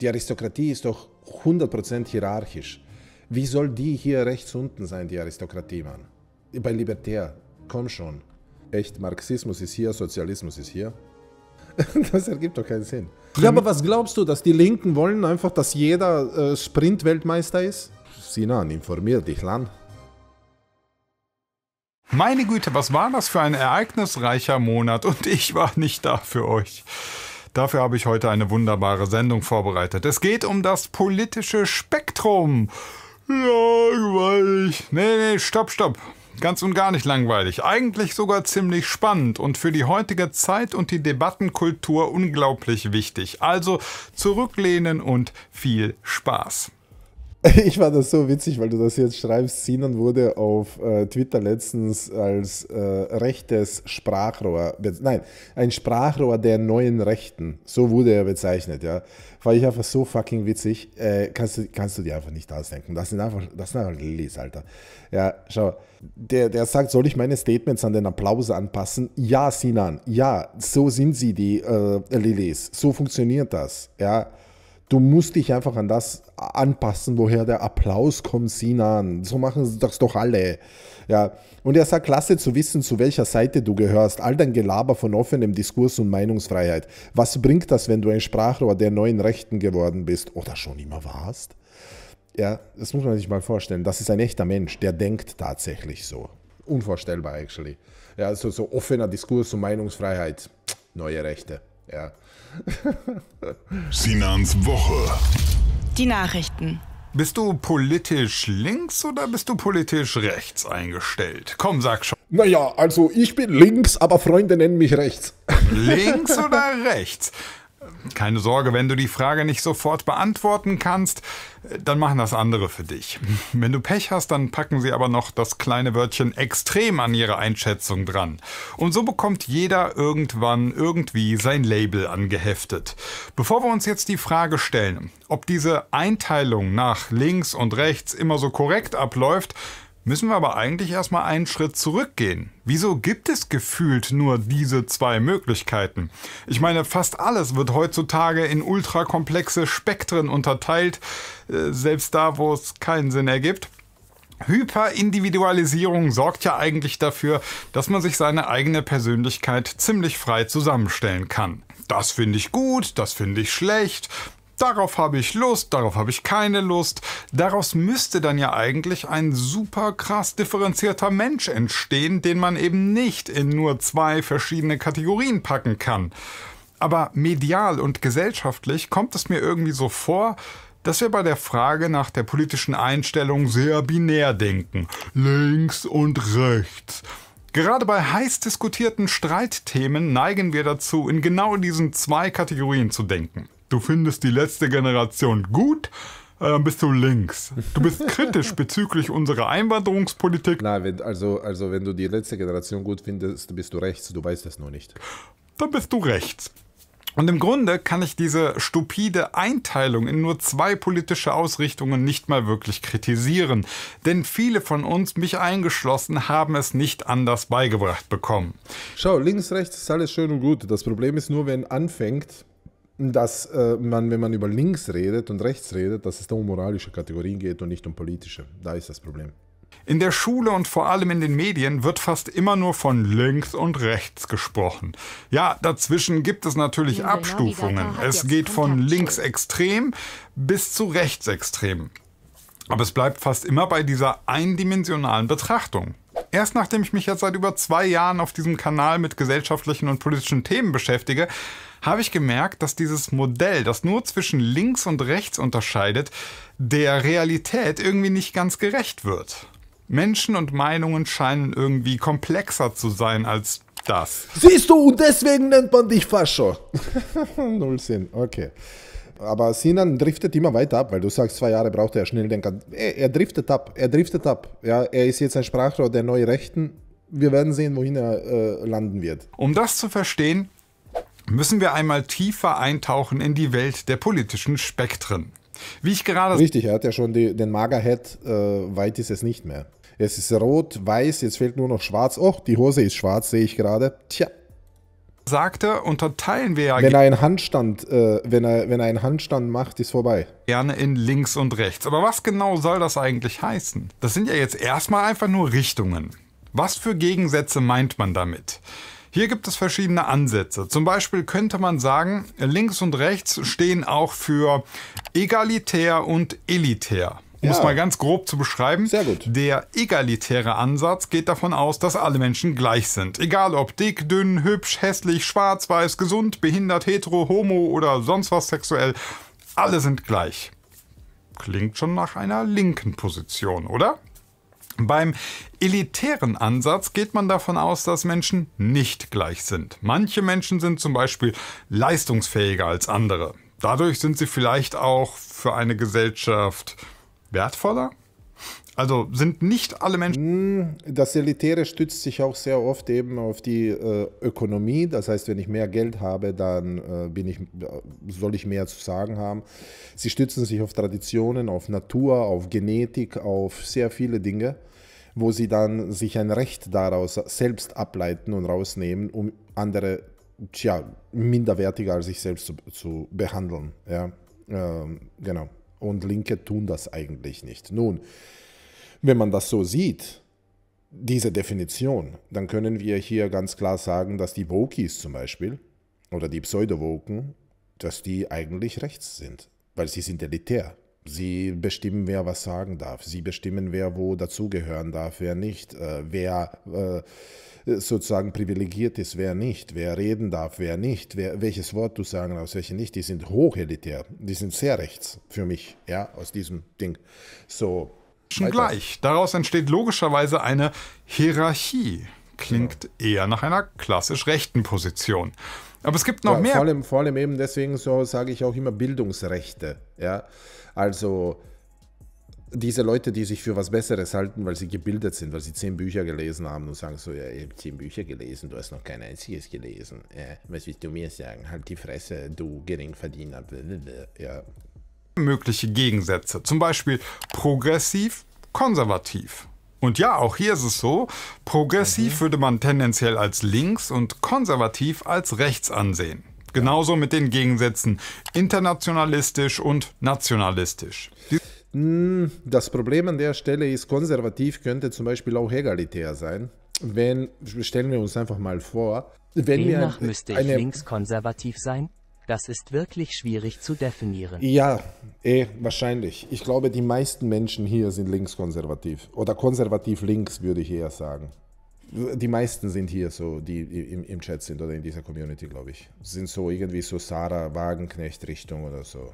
Die Aristokratie ist doch 100% hierarchisch. Wie soll die hier rechts unten sein, die Aristokratie, Mann? Bei Libertär, komm schon. Echt, Marxismus ist hier, Sozialismus ist hier. Das ergibt doch keinen Sinn. Ja, aber was glaubst du, dass die Linken wollen einfach, dass jeder äh, Sprint-Weltmeister ist? Sinan, informier dich, Lan. Meine Güte, was war das für ein ereignisreicher Monat und ich war nicht da für euch. Dafür habe ich heute eine wunderbare Sendung vorbereitet. Es geht um das politische Spektrum. Langweilig. Nee, nee, stopp, stopp. Ganz und gar nicht langweilig. Eigentlich sogar ziemlich spannend und für die heutige Zeit und die Debattenkultur unglaublich wichtig. Also zurücklehnen und viel Spaß. Ich fand das so witzig, weil du das jetzt schreibst. Sinan wurde auf äh, Twitter letztens als äh, rechtes Sprachrohr, nein, ein Sprachrohr der neuen Rechten. So wurde er bezeichnet, ja. Fand ich einfach so fucking witzig. Äh, kannst, du, kannst du dir einfach nicht ausdenken. Das sind einfach, das sind einfach Lillis, Alter. Ja, schau. Der, der sagt, soll ich meine Statements an den Applaus anpassen? Ja, Sinan, ja, so sind sie, die äh, Lillis. So funktioniert das, ja du musst dich einfach an das anpassen, woher der Applaus kommt, Sinan. So machen das doch alle. Ja. Und er sagt, klasse zu wissen, zu welcher Seite du gehörst. All dein Gelaber von offenem Diskurs und Meinungsfreiheit. Was bringt das, wenn du ein Sprachrohr der neuen Rechten geworden bist oder schon immer warst? Ja, das muss man sich mal vorstellen. Das ist ein echter Mensch, der denkt tatsächlich so. Unvorstellbar, actually. Ja, also so offener Diskurs und Meinungsfreiheit. Neue Rechte. Ja. Sinans Woche. Die Nachrichten. Bist du politisch links oder bist du politisch rechts eingestellt? Komm, sag schon. Naja, also ich bin links, aber Freunde nennen mich rechts. Links oder rechts? Keine Sorge, wenn du die Frage nicht sofort beantworten kannst, dann machen das andere für dich. Wenn du Pech hast, dann packen sie aber noch das kleine Wörtchen extrem an ihre Einschätzung dran. Und so bekommt jeder irgendwann irgendwie sein Label angeheftet. Bevor wir uns jetzt die Frage stellen, ob diese Einteilung nach links und rechts immer so korrekt abläuft, müssen wir aber eigentlich erstmal einen Schritt zurückgehen. Wieso gibt es gefühlt nur diese zwei Möglichkeiten? Ich meine, fast alles wird heutzutage in ultrakomplexe Spektren unterteilt, äh, selbst da, wo es keinen Sinn ergibt. Hyperindividualisierung sorgt ja eigentlich dafür, dass man sich seine eigene Persönlichkeit ziemlich frei zusammenstellen kann. Das finde ich gut, das finde ich schlecht, darauf habe ich Lust, darauf habe ich keine Lust. Daraus müsste dann ja eigentlich ein super krass differenzierter Mensch entstehen, den man eben nicht in nur zwei verschiedene Kategorien packen kann. Aber medial und gesellschaftlich kommt es mir irgendwie so vor, dass wir bei der Frage nach der politischen Einstellung sehr binär denken. Links und rechts. Gerade bei heiß diskutierten Streitthemen neigen wir dazu, in genau diesen zwei Kategorien zu denken. Du findest die letzte Generation gut, äh, dann bist du links. Du bist kritisch bezüglich unserer Einwanderungspolitik. Nein, wenn, also, also wenn du die letzte Generation gut findest, bist du rechts. Du weißt das nur nicht. Dann bist du rechts. Und im Grunde kann ich diese stupide Einteilung in nur zwei politische Ausrichtungen nicht mal wirklich kritisieren, denn viele von uns, mich eingeschlossen, haben es nicht anders beigebracht bekommen. Schau, links, rechts ist alles schön und gut. Das Problem ist nur, wenn anfängt, dass äh, man, wenn man über links redet und rechts redet, dass es da um moralische Kategorien geht und nicht um politische. Da ist das Problem. In der Schule und vor allem in den Medien wird fast immer nur von links und rechts gesprochen. Ja, dazwischen gibt es natürlich genau, Abstufungen. Es geht von linksextrem bis zu rechtsextrem. Aber es bleibt fast immer bei dieser eindimensionalen Betrachtung erst nachdem ich mich jetzt seit über zwei Jahren auf diesem Kanal mit gesellschaftlichen und politischen Themen beschäftige, habe ich gemerkt, dass dieses Modell, das nur zwischen links und rechts unterscheidet, der Realität irgendwie nicht ganz gerecht wird. Menschen und Meinungen scheinen irgendwie komplexer zu sein als das. Siehst du, und deswegen nennt man dich Fascho. Null Sinn, okay. Aber Sinan driftet immer weiter ab, weil du sagst, zwei Jahre braucht er Schnelldenker. Er, er driftet ab, er driftet ab. Ja, er ist jetzt ein Sprachrohr der neuen Rechten. Wir werden sehen, wohin er äh, landen wird. Um das zu verstehen, müssen wir einmal tiefer eintauchen in die Welt der politischen Spektren. Wie ich gerade. Richtig, er hat ja schon die, den Magerhead, äh, weit ist es nicht mehr. Es ist rot, weiß, jetzt fehlt nur noch schwarz. Och, die Hose ist schwarz, sehe ich gerade. Tja sagte, unterteilen wir ja. Wenn er einen Handstand, äh, wenn er, wenn er einen Handstand macht, ist vorbei. Gerne in links und rechts. Aber was genau soll das eigentlich heißen? Das sind ja jetzt erstmal einfach nur Richtungen. Was für Gegensätze meint man damit? Hier gibt es verschiedene Ansätze. Zum Beispiel könnte man sagen, links und rechts stehen auch für egalitär und elitär. Um ja. es mal ganz grob zu beschreiben, Sehr gut. der egalitäre Ansatz geht davon aus, dass alle Menschen gleich sind. Egal ob dick, dünn, hübsch, hässlich, schwarz, weiß, gesund, behindert, hetero, homo oder sonst was sexuell, alle sind gleich. Klingt schon nach einer linken Position, oder? Beim elitären Ansatz geht man davon aus, dass Menschen nicht gleich sind. Manche Menschen sind zum Beispiel leistungsfähiger als andere. Dadurch sind sie vielleicht auch für eine Gesellschaft wertvoller? Also sind nicht alle Menschen. Hm, das Elitäre stützt sich auch sehr oft eben auf die äh, Ökonomie. Das heißt, wenn ich mehr Geld habe, dann äh, bin ich, äh, soll ich mehr zu sagen haben. Sie stützen sich auf Traditionen, auf Natur, auf Genetik, auf sehr viele Dinge, wo sie dann sich ein Recht daraus selbst ableiten und rausnehmen, um andere tja, minderwertiger als sich selbst zu, zu behandeln. Ja? Ähm, genau. Und Linke tun das eigentlich nicht. Nun, wenn man das so sieht, diese Definition, dann können wir hier ganz klar sagen, dass die Wokis zum Beispiel oder die Pseudowoken, dass die eigentlich rechts sind, weil sie sind elitär. Sie bestimmen, wer was sagen darf. Sie bestimmen, wer wo dazugehören darf, wer nicht. Äh, wer äh, äh, sozusagen privilegiert ist, wer nicht, wer reden darf, wer nicht, wer, welches Wort du sagen darfst, welche nicht, die sind hochelitär, die sind sehr rechts für mich, ja, aus diesem Ding. So. Schon gleich. Daraus entsteht logischerweise eine Hierarchie. Klingt genau. eher nach einer klassisch rechten Position. Aber es gibt noch ja, mehr. Vor allem, vor allem eben deswegen so sage ich auch immer Bildungsrechte. Ja, also diese Leute, die sich für was Besseres halten, weil sie gebildet sind, weil sie zehn Bücher gelesen haben und sagen so, ja, ich habe zehn Bücher gelesen, du hast noch kein einziges gelesen. Ja, was willst du mir sagen? Halt die Fresse, du Geringverdiener. Ja. Mögliche Gegensätze, zum Beispiel progressiv, konservativ. Und ja, auch hier ist es so, progressiv mhm. würde man tendenziell als links und konservativ als rechts ansehen. Genauso mit den Gegensätzen internationalistisch und nationalistisch. Die hm, das Problem an der Stelle ist, konservativ könnte zum Beispiel auch egalitär sein. Wenn, stellen wir uns einfach mal vor, wenn Demnach wir müsste ich linkskonservativ sein? Das ist wirklich schwierig zu definieren. Ja, eh, wahrscheinlich. Ich glaube, die meisten Menschen hier sind linkskonservativ. Oder konservativ links, würde ich eher sagen. Die meisten sind hier so, die im, im Chat sind oder in dieser Community, glaube ich. Sind so irgendwie so Sarah Wagenknecht-Richtung oder so.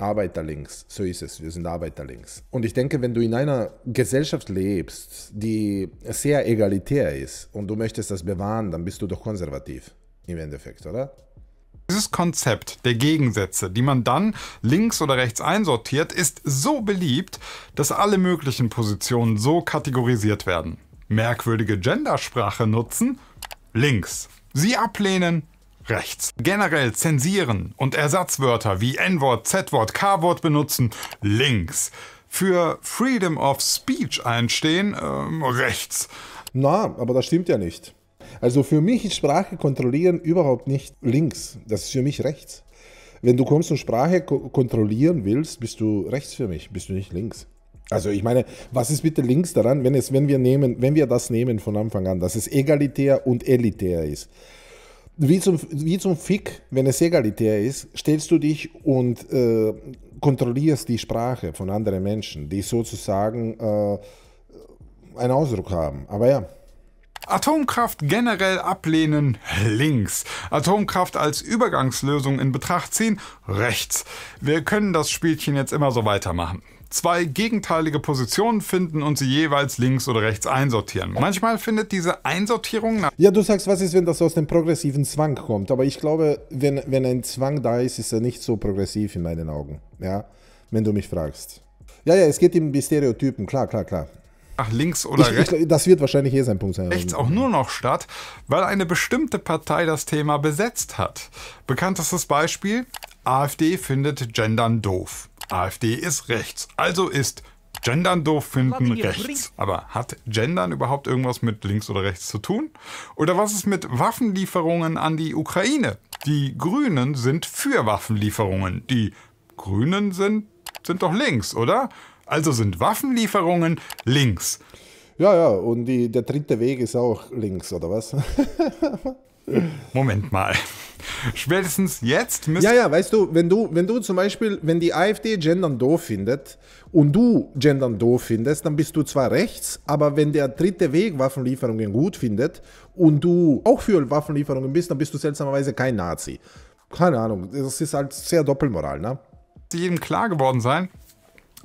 Arbeiterlinks, so ist es, wir sind Arbeiterlinks. Und ich denke, wenn du in einer Gesellschaft lebst, die sehr egalitär ist und du möchtest das bewahren, dann bist du doch konservativ im Endeffekt, oder? Dieses Konzept der Gegensätze, die man dann links oder rechts einsortiert, ist so beliebt, dass alle möglichen Positionen so kategorisiert werden. Merkwürdige Gendersprache nutzen, links. Sie ablehnen, rechts. Generell zensieren und Ersatzwörter wie N-Wort, Z-Wort, K-Wort benutzen, links. Für Freedom of Speech einstehen, ähm, rechts. Na, aber das stimmt ja nicht. Also für mich ist Sprache kontrollieren überhaupt nicht links. Das ist für mich rechts. Wenn du kommst und Sprache kontrollieren willst, bist du rechts für mich, bist du nicht links. Also ich meine, was ist bitte links daran, wenn, es, wenn, wir nehmen, wenn wir das nehmen von Anfang an, dass es egalitär und elitär ist? wie zum, wie zum Fick, wenn es egalitär ist, stellst du dich und äh, kontrollierst die Sprache von anderen Menschen, die sozusagen äh, einen Ausdruck haben. Aber ja. Atomkraft generell ablehnen, links. Atomkraft als Übergangslösung in Betracht ziehen, rechts. Wir können das Spielchen jetzt immer so weitermachen zwei gegenteilige Positionen finden und sie jeweils links oder rechts einsortieren. Manchmal findet diese Einsortierung... nach. Ja, du sagst, was ist, wenn das aus dem progressiven Zwang kommt? Aber ich glaube, wenn, wenn ein Zwang da ist, ist er nicht so progressiv in meinen Augen. Ja, wenn du mich fragst. Ja, ja, es geht eben um Stereotypen, klar, klar, klar Ach, links oder ich, rechts. Ich, das wird wahrscheinlich eh sein Punkt sein. Rechts auch nur noch statt, weil eine bestimmte Partei das Thema besetzt hat. Bekanntestes Beispiel: AfD findet Gendern doof. AfD ist rechts, also ist Gendern doof finden rechts. Aber hat Gendern überhaupt irgendwas mit links oder rechts zu tun? Oder was ist mit Waffenlieferungen an die Ukraine? Die Grünen sind für Waffenlieferungen. Die Grünen sind, sind doch links, oder? Also sind Waffenlieferungen links. Ja, ja, und die, der dritte Weg ist auch links, oder was? Moment mal. Spätestens jetzt müssen. Ja, ja, weißt du, wenn du, wenn du zum Beispiel, wenn die AfD Gendern doof findet und du Gendern doof findest, dann bist du zwar rechts, aber wenn der dritte Weg Waffenlieferungen gut findet und du auch für Waffenlieferungen bist, dann bist du seltsamerweise kein Nazi. Keine Ahnung, das ist halt sehr Doppelmoral, ne? jedem klar geworden sein,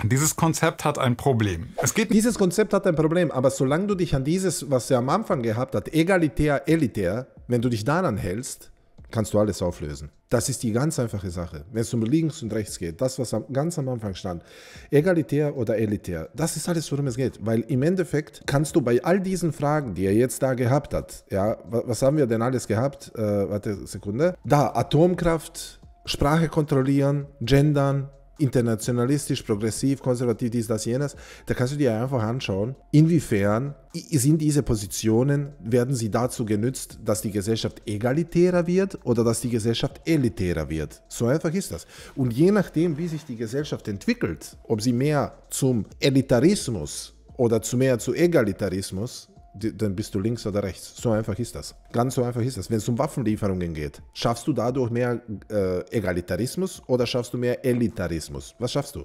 dieses Konzept hat ein Problem. Es geht dieses Konzept hat ein Problem, aber solange du dich an dieses, was er am Anfang gehabt hat, egalitär, elitär, wenn du dich daran hältst, kannst du alles auflösen. Das ist die ganz einfache Sache. Wenn es um links und rechts geht, das, was am, ganz am Anfang stand, egalitär oder elitär, das ist alles, worum es geht. Weil im Endeffekt kannst du bei all diesen Fragen, die er jetzt da gehabt hat, ja, was, haben wir denn alles gehabt? Äh, warte, Sekunde. Da, Atomkraft, Sprache kontrollieren, gendern, internationalistisch, progressiv, konservativ, dies, das, jenes, da kannst du dir einfach anschauen, inwiefern sind diese Positionen, werden sie dazu genützt, dass die Gesellschaft egalitärer wird oder dass die Gesellschaft elitärer wird. So einfach ist das. Und je nachdem, wie sich die Gesellschaft entwickelt, ob sie mehr zum Elitarismus oder zu mehr zu Egalitarismus dann bist du links oder rechts. So einfach ist das. Ganz so einfach ist das. Wenn es um Waffenlieferungen geht, schaffst du dadurch mehr äh, Egalitarismus oder schaffst du mehr Elitarismus? Was schaffst du?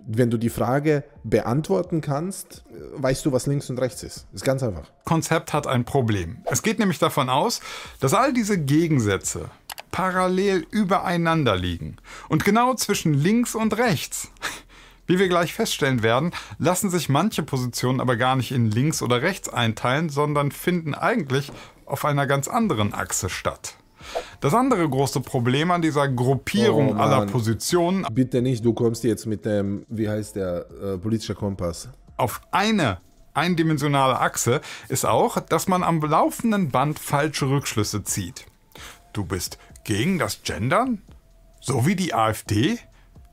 Wenn du die Frage beantworten kannst, äh, weißt du, was links und rechts ist. Ist ganz einfach. Konzept hat ein Problem. Es geht nämlich davon aus, dass all diese Gegensätze parallel übereinander liegen. Und genau zwischen links und rechts. Wie wir gleich feststellen werden, lassen sich manche Positionen aber gar nicht in links oder rechts einteilen, sondern finden eigentlich auf einer ganz anderen Achse statt. Das andere große Problem an dieser Gruppierung oh aller Positionen. Bitte nicht, du kommst jetzt mit dem, wie heißt der, äh, politischer Kompass. Auf eine eindimensionale Achse ist auch, dass man am laufenden Band falsche Rückschlüsse zieht. Du bist gegen das Gendern? So wie die AfD?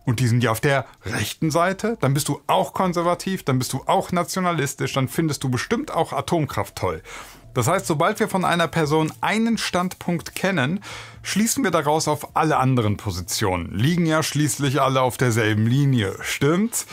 und die sind ja auf der rechten Seite, dann bist du auch konservativ, dann bist du auch nationalistisch, dann findest du bestimmt auch Atomkraft toll. Das heißt, sobald wir von einer Person einen Standpunkt kennen, schließen wir daraus auf alle anderen Positionen. Liegen ja schließlich alle auf derselben Linie, stimmt's?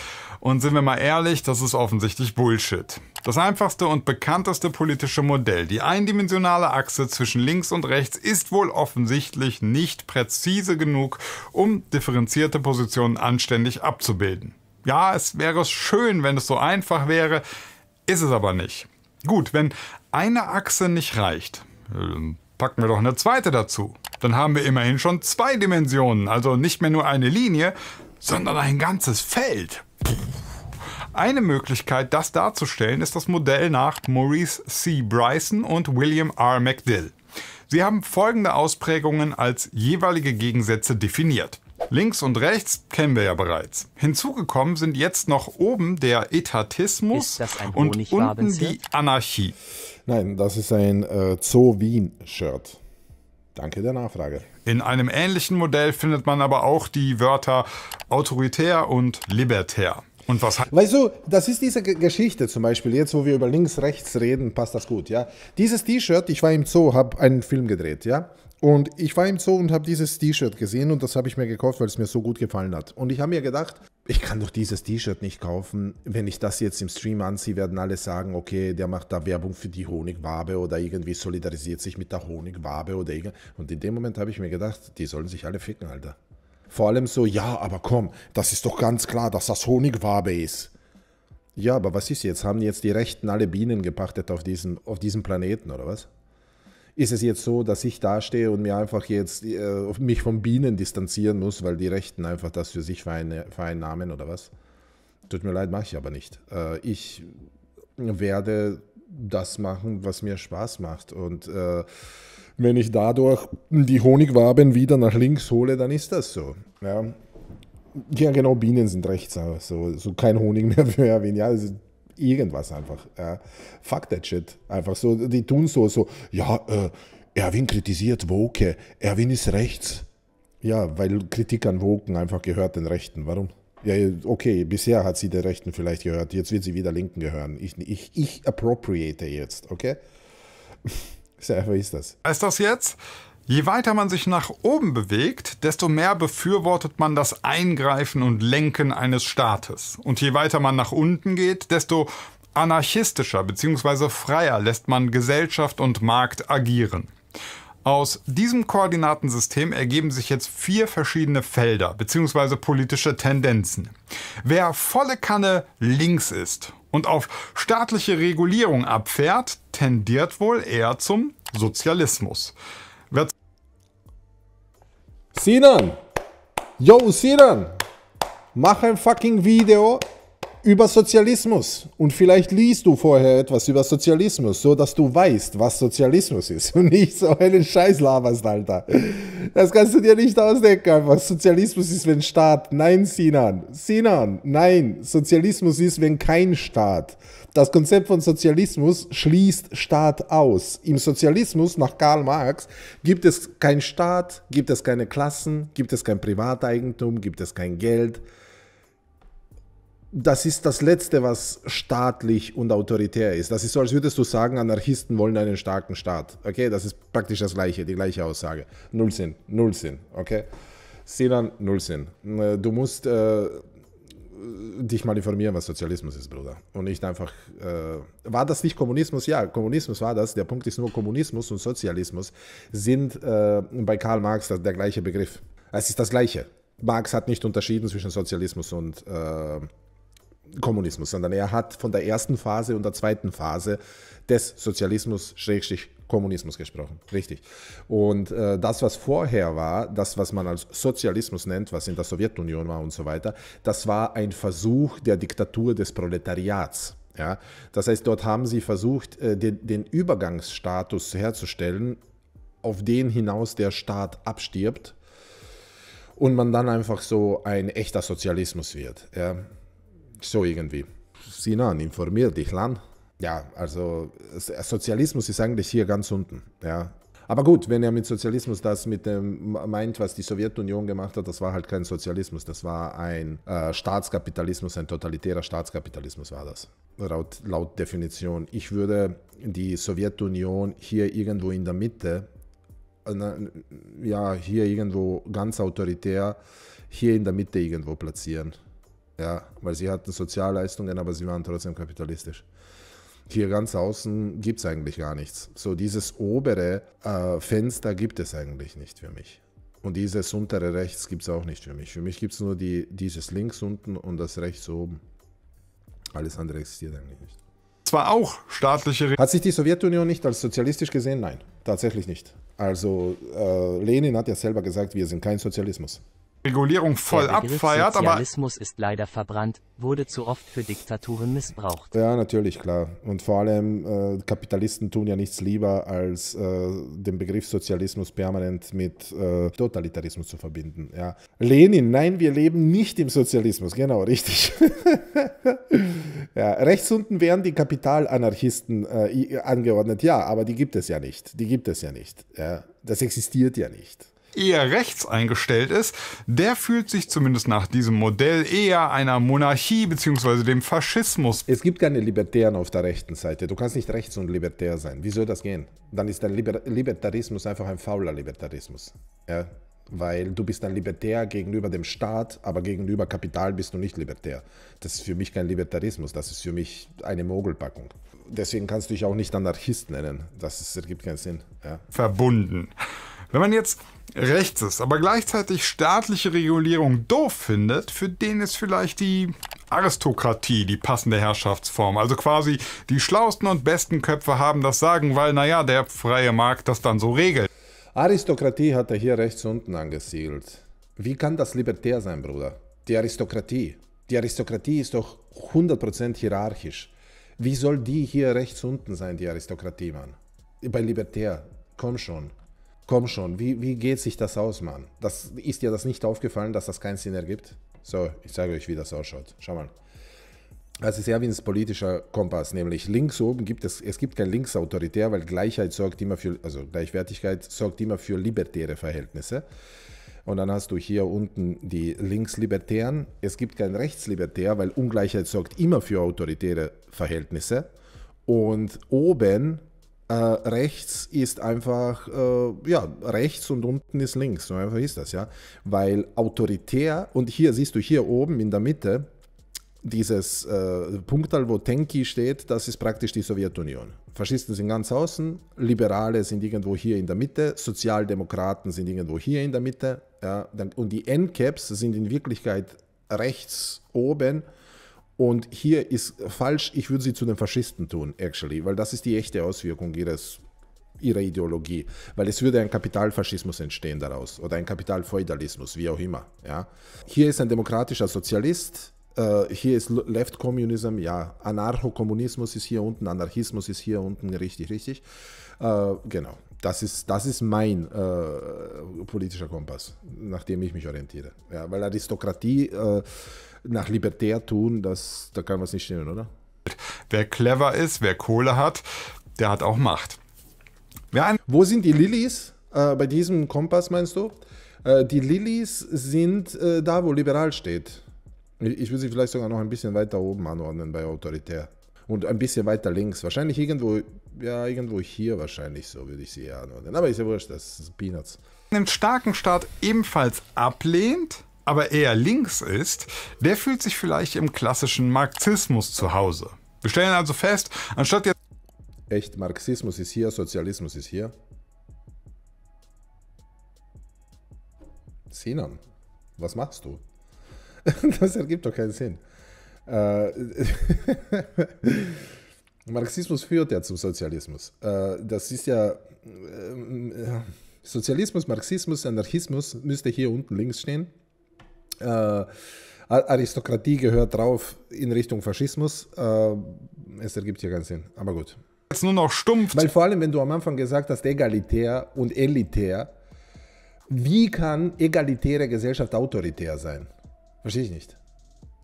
Und sind wir mal ehrlich, das ist offensichtlich Bullshit. Das einfachste und bekannteste politische Modell, die eindimensionale Achse zwischen links und rechts, ist wohl offensichtlich nicht präzise genug, um differenzierte Positionen anständig abzubilden. Ja, es wäre schön, wenn es so einfach wäre, ist es aber nicht. Gut, wenn eine Achse nicht reicht, ähm, packen wir doch eine zweite dazu. Dann haben wir immerhin schon zwei Dimensionen, also nicht mehr nur eine Linie, sondern ein ganzes Feld. Eine Möglichkeit, das darzustellen, ist das Modell nach Maurice C. Bryson und William R. MacDill. Sie haben folgende Ausprägungen als jeweilige Gegensätze definiert. Links und rechts kennen wir ja bereits. Hinzugekommen sind jetzt noch oben der Etatismus und unten die Anarchie. Nein, das ist ein äh, Zoo-Wien-Shirt. Danke der Nachfrage. In einem ähnlichen Modell findet man aber auch die Wörter autoritär und libertär. Und was weißt du, das ist diese G Geschichte zum Beispiel, jetzt wo wir über links, rechts reden, passt das gut, ja. Dieses T-Shirt, ich war im Zoo, habe einen Film gedreht, ja. Und ich war im Zoo und habe dieses T-Shirt gesehen und das habe ich mir gekauft, weil es mir so gut gefallen hat. Und ich habe mir gedacht, ich kann doch dieses T-Shirt nicht kaufen. Wenn ich das jetzt im Stream anziehe, werden alle sagen, okay, der macht da Werbung für die Honigwabe oder irgendwie solidarisiert sich mit der Honigwabe oder irgendwie. Und in dem Moment habe ich mir gedacht, die sollen sich alle ficken, Alter. Vor allem so, ja, aber komm, das ist doch ganz klar, dass das Honigwabe ist. Ja, aber was ist jetzt? Haben jetzt die Rechten alle Bienen gepachtet auf diesem, auf diesem Planeten oder was? ist es jetzt so, dass ich dastehe und mir einfach jetzt äh, mich von Bienen distanzieren muss, weil die Rechten einfach das für sich vereinnahmen oder was? Tut mir leid, mache ich aber nicht. Äh, ich werde das machen, was mir Spaß macht und äh, wenn ich dadurch die Honigwaben wieder nach links hole, dann ist das so. Ja, ja genau, Bienen sind rechts, so, so kein Honig mehr für Erwin. Ja, das also ist irgendwas einfach. Ja. Fuck that shit. Einfach so, die tun so, so, ja, äh, Erwin kritisiert Woke, Erwin ist rechts. Ja, weil Kritik an Woken einfach gehört den Rechten. Warum? Ja, okay, bisher hat sie den Rechten vielleicht gehört, jetzt wird sie wieder Linken gehören. Ich, ich, ich appropriate jetzt, okay? Sehr einfach ist das. Heißt das jetzt? Je weiter man sich nach oben bewegt, desto mehr befürwortet man das Eingreifen und Lenken eines Staates. Und je weiter man nach unten geht, desto anarchistischer bzw. freier lässt man Gesellschaft und Markt agieren. Aus diesem Koordinatensystem ergeben sich jetzt vier verschiedene Felder bzw. politische Tendenzen. Wer volle Kanne links ist und auf staatliche Regulierung abfährt, tendiert wohl eher zum Sozialismus. Sinan! Yo, Sinan! Mach ein fucking Video über Sozialismus. Und vielleicht liest du vorher etwas über Sozialismus, so dass du weißt, was Sozialismus ist und nicht so einen Scheiß laberst, Alter. Das kannst du dir nicht ausdenken, was Sozialismus ist, wenn Staat. Nein, Sinan. Sinan, nein. Sozialismus ist, wenn kein Staat. Das Konzept von Sozialismus schließt Staat aus. Im Sozialismus, nach Karl Marx, gibt es keinen Staat, gibt es keine Klassen, gibt es kein Privateigentum, gibt es kein Geld das ist das Letzte, was staatlich und autoritär ist. Das ist so, als würdest du sagen, Anarchisten wollen einen starken Staat. Okay, das ist praktisch das Gleiche, die gleiche Aussage. Null Sinn, null Sinn, okay? Sinan, null Sinn. Äh, du musst äh, dich mal informieren, was Sozialismus ist, Bruder. Und nicht einfach, äh, war das nicht Kommunismus? Ja, Kommunismus war das. Der Punkt ist nur, Kommunismus und Sozialismus sind äh, bei Karl Marx der, der gleiche Begriff. Es ist das Gleiche. Marx hat nicht unterschieden zwischen Sozialismus und äh, Kommunismus, sondern er hat von der ersten Phase und der zweiten Phase des Sozialismus, Schrägstrich Kommunismus gesprochen. Richtig. Und äh, das, was vorher war, das, was man als Sozialismus nennt, was in der Sowjetunion war und so weiter, das war ein Versuch der Diktatur des Proletariats. Ja? Das heißt, dort haben sie versucht, äh, den, den Übergangsstatus herzustellen, auf den hinaus der Staat abstirbt und man dann einfach so ein echter Sozialismus wird. Ja? So irgendwie. an, informier dich, Lan. Ja, also Sozialismus ist eigentlich hier ganz unten. Ja. Aber gut, wenn er mit Sozialismus das mit dem meint, was die Sowjetunion gemacht hat, das war halt kein Sozialismus, das war ein äh, Staatskapitalismus, ein totalitärer Staatskapitalismus war das. Laut, laut Definition. Ich würde die Sowjetunion hier irgendwo in der Mitte, äh, ja, hier irgendwo ganz autoritär, hier in der Mitte irgendwo platzieren. Ja, weil sie hatten Sozialleistungen, aber sie waren trotzdem kapitalistisch. Hier ganz außen gibt es eigentlich gar nichts. So dieses obere äh, Fenster gibt es eigentlich nicht für mich. Und dieses untere rechts gibt es auch nicht für mich. Für mich gibt es nur die, dieses links unten und das rechts oben. Alles andere existiert eigentlich nicht. Zwar auch staatliche. Re Hat sich die Sowjetunion nicht als sozialistisch gesehen? Nein, tatsächlich nicht. Also äh, Lenin hat ja selber gesagt, wir sind kein Sozialismus. Regulierung voll der Begriff abfeiert, Sozialismus aber ist leider verbrannt, wurde zu oft für Diktaturen missbraucht. Ja, natürlich, klar. Und vor allem äh, Kapitalisten tun ja nichts lieber, als äh, den Begriff Sozialismus permanent mit äh, Totalitarismus zu verbinden. Ja. Lenin, nein, wir leben nicht im Sozialismus. Genau, richtig. ja, rechts unten wären die Kapitalanarchisten äh, angeordnet. Ja, aber die gibt es ja nicht. Die gibt es ja nicht. Ja. Das existiert ja nicht eher rechts eingestellt ist, der fühlt sich zumindest nach diesem Modell eher einer Monarchie bzw. dem Faschismus. Es gibt keine Libertären auf der rechten Seite. Du kannst nicht rechts und libertär sein. Wie soll das gehen? Dann ist dein Liber Libertarismus einfach ein fauler Libertarismus. Ja? Weil du bist ein Libertär gegenüber dem Staat, aber gegenüber Kapital bist du nicht libertär. Das ist für mich kein Libertarismus, das ist für mich eine Mogelpackung deswegen kannst du dich auch nicht Anarchist nennen. Das, ist, das ergibt keinen Sinn. Ja. Verbunden. Wenn man jetzt rechts ist, aber gleichzeitig staatliche Regulierung doof findet, für den ist vielleicht die Aristokratie die passende Herrschaftsform. Also quasi die schlausten und besten Köpfe haben das Sagen, weil naja, der freie Markt das dann so regelt. Aristokratie hat er hier rechts unten angesiedelt. Wie kann das libertär sein, Bruder? Die Aristokratie. Die Aristokratie ist doch 100% hierarchisch. Wie soll die hier rechts unten sein, die Aristokratie, Mann? Bei Libertär, komm schon. Komm schon, wie, wie geht sich das aus, Mann? Das, ist dir das nicht aufgefallen, dass das keinen Sinn ergibt? So, ich zeige euch, wie das ausschaut. Schau mal. Das ist Erwins politischer Kompass, nämlich links oben gibt es, es gibt kein links autoritär, weil Gleichheit sorgt immer für, also Gleichwertigkeit sorgt immer für libertäre Verhältnisse. Und dann hast du hier unten die Linkslibertären. Es gibt kein Rechtslibertär, weil Ungleichheit sorgt immer für autoritäre Verhältnisse. Und oben äh, rechts ist einfach, äh, ja, rechts und unten ist links. So einfach ist das, ja. Weil autoritär, und hier siehst du hier oben in der Mitte, dieses äh, Punktal, wo Tenki steht, das ist praktisch die Sowjetunion. Faschisten sind ganz außen, Liberale sind irgendwo hier in der Mitte, Sozialdemokraten sind irgendwo hier in der Mitte. Ja, und die Endcaps sind in Wirklichkeit rechts oben und hier ist falsch, ich würde sie zu den Faschisten tun, actually, weil das ist die echte Auswirkung ihres, ihrer Ideologie. Weil es würde ein Kapitalfaschismus entstehen daraus oder ein Kapitalfeudalismus, wie auch immer. Ja? Hier ist ein demokratischer Sozialist, Uh, hier ist Left Communism, ja, Anarcho-Kommunismus ist hier unten, Anarchismus ist hier unten, richtig, richtig. Uh, genau, das ist, das ist mein uh, politischer Kompass, nach dem ich mich orientiere. Ja, weil Aristokratie nach libertär tun, das, da kann was nicht stimmen, oder? Wer clever ist, wer Kohle hat, der hat auch Macht. Ja. Wo sind die Lillis äh, bei diesem Kompass, meinst du? Äh, die Lillis sind äh, da, wo liberal steht. Ich, ich würde sie vielleicht sogar noch ein bisschen weiter oben anordnen bei autoritär. Und ein bisschen weiter links. Wahrscheinlich irgendwo, ja, irgendwo hier wahrscheinlich so würde ich sie anordnen. Aber ist ja wurscht, das ist Peanuts. Einen starken Staat ebenfalls ablehnt, aber eher links ist, der fühlt sich vielleicht im klassischen Marxismus zu Hause. Wir stellen also fest, anstatt jetzt... Echt, Marxismus ist hier, Sozialismus ist hier. Sinan, was machst du? Das ergibt doch keinen Sinn. Äh, Marxismus führt ja zum Sozialismus. Äh, das ist ja... Äh, äh Sozialismus, Marxismus, Anarchismus müsste hier unten links stehen. Äh, Aristokratie gehört drauf in Richtung Faschismus. Äh, es ergibt hier keinen Sinn, aber gut. Jetzt nur noch stumpf. Weil vor allem, wenn du am Anfang gesagt hast, egalitär und elitär, wie kann egalitäre Gesellschaft autoritär sein? Verstehe ich nicht.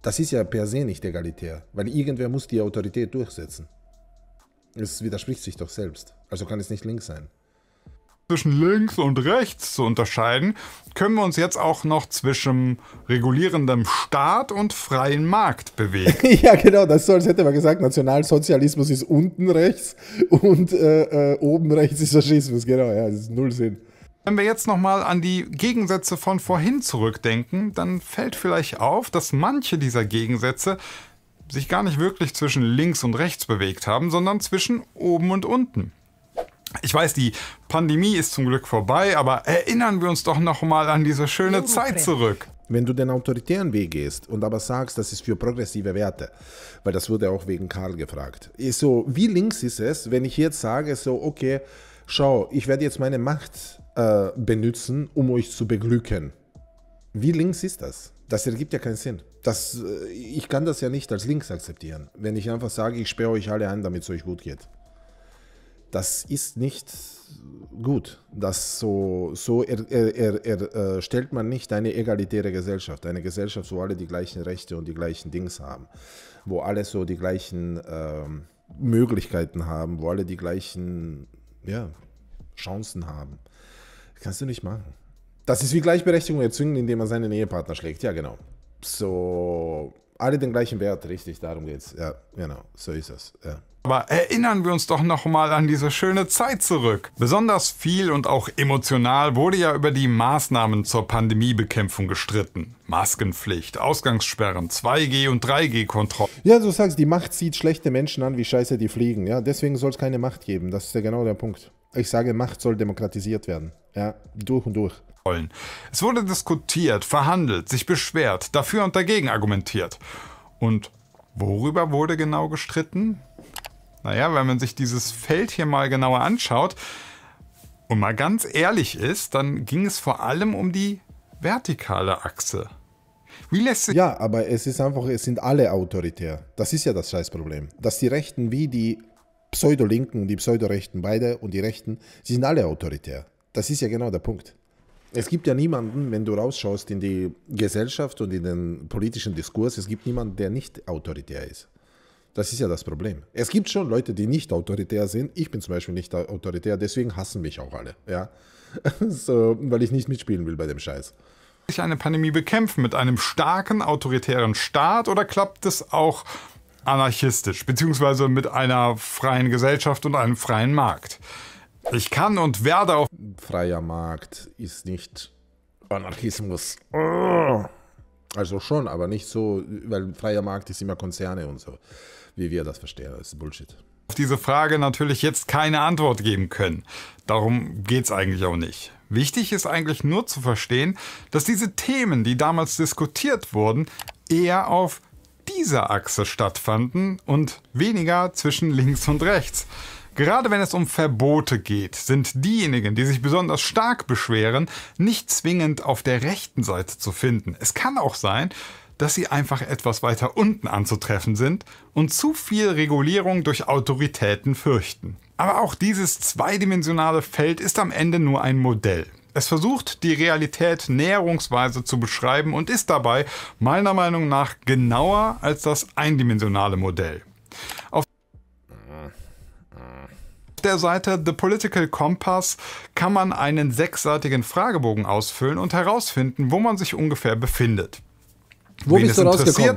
Das ist ja per se nicht egalitär, weil irgendwer muss die Autorität durchsetzen. Es widerspricht sich doch selbst. Also kann es nicht links sein zwischen links und rechts zu unterscheiden, können wir uns jetzt auch noch zwischen regulierendem Staat und freien Markt bewegen. ja, genau, das so, als hätte man gesagt, Nationalsozialismus ist unten rechts und äh, äh, oben rechts ist Faschismus. Genau, ja, das ist null Sinn. Wenn wir jetzt nochmal an die Gegensätze von vorhin zurückdenken, dann fällt vielleicht auf, dass manche dieser Gegensätze sich gar nicht wirklich zwischen links und rechts bewegt haben, sondern zwischen oben und unten. Ich weiß, die Pandemie ist zum Glück vorbei, aber erinnern wir uns doch nochmal an diese schöne Zeit zurück. Wenn du den autoritären Weg gehst und aber sagst, das ist für progressive Werte, weil das wurde auch wegen Karl gefragt. So, wie links ist es, wenn ich jetzt sage, so, okay, schau, ich werde jetzt meine Macht äh, benutzen, um euch zu beglücken. Wie links ist das? Das ergibt ja keinen Sinn. Das, äh, ich kann das ja nicht als links akzeptieren, wenn ich einfach sage, ich sperre euch alle ein, damit es euch gut geht das ist nicht gut. Das so so er, er, er, äh, stellt man nicht eine egalitäre Gesellschaft, eine Gesellschaft, wo alle die gleichen Rechte und die gleichen Dings haben, wo alle so die gleichen ähm, Möglichkeiten haben, wo alle die gleichen ja, Chancen haben. Das kannst du nicht machen. Das ist wie Gleichberechtigung erzwingen, indem man seinen Ehepartner schlägt. Ja, genau. So, alle den gleichen Wert, richtig, darum geht's. Ja, genau, so ist das. Ja. Aber erinnern wir uns doch nochmal an diese schöne Zeit zurück. Besonders viel und auch emotional wurde ja über die Maßnahmen zur Pandemiebekämpfung gestritten. Maskenpflicht, Ausgangssperren, 2G- und 3G-Kontrollen. Ja, du sagst, die Macht zieht schlechte Menschen an, wie scheiße die fliegen. Ja, deswegen soll es keine Macht geben. Das ist ja genau der Punkt. Ich sage, Macht soll demokratisiert werden. Ja, durch und durch. Es wurde diskutiert, verhandelt, sich beschwert, dafür und dagegen argumentiert. Und worüber wurde genau gestritten? Naja, wenn man sich dieses Feld hier mal genauer anschaut und mal ganz ehrlich ist, dann ging es vor allem um die vertikale Achse. Wie lässt ja, aber es ist einfach, es sind alle autoritär. Das ist ja das Scheißproblem. Dass die Rechten wie die Pseudo-Linken und die Pseudo-Rechten, beide und die Rechten, sie sind alle autoritär. Das ist ja genau der Punkt. Es gibt ja niemanden, wenn du rausschaust in die Gesellschaft und in den politischen Diskurs, es gibt niemanden, der nicht autoritär ist. Das ist ja das Problem. Es gibt schon Leute, die nicht autoritär sind. Ich bin zum Beispiel nicht autoritär, deswegen hassen mich auch alle. Ja? so, weil ich nicht mitspielen will bei dem Scheiß ich eine Pandemie bekämpfen? Mit einem starken, autoritären Staat oder klappt es auch anarchistisch, beziehungsweise mit einer freien Gesellschaft und einem freien Markt? Ich kann und werde auch. Freier Markt ist nicht Anarchismus. Also schon, aber nicht so, weil freier Markt ist immer Konzerne und so wie wir das verstehen. Das ist Bullshit. Auf diese Frage natürlich jetzt keine Antwort geben können. Darum geht es eigentlich auch nicht. Wichtig ist eigentlich nur zu verstehen, dass diese Themen, die damals diskutiert wurden, eher auf dieser Achse stattfanden und weniger zwischen links und rechts. Gerade wenn es um Verbote geht, sind diejenigen, die sich besonders stark beschweren, nicht zwingend auf der rechten Seite zu finden. Es kann auch sein, dass sie einfach etwas weiter unten anzutreffen sind und zu viel Regulierung durch Autoritäten fürchten. Aber auch dieses zweidimensionale Feld ist am Ende nur ein Modell. Es versucht, die Realität näherungsweise zu beschreiben und ist dabei meiner Meinung nach genauer als das eindimensionale Modell. Auf der Seite The Political Compass kann man einen sechsseitigen Fragebogen ausfüllen und herausfinden, wo man sich ungefähr befindet. Wo Wen bist du rausgekommen?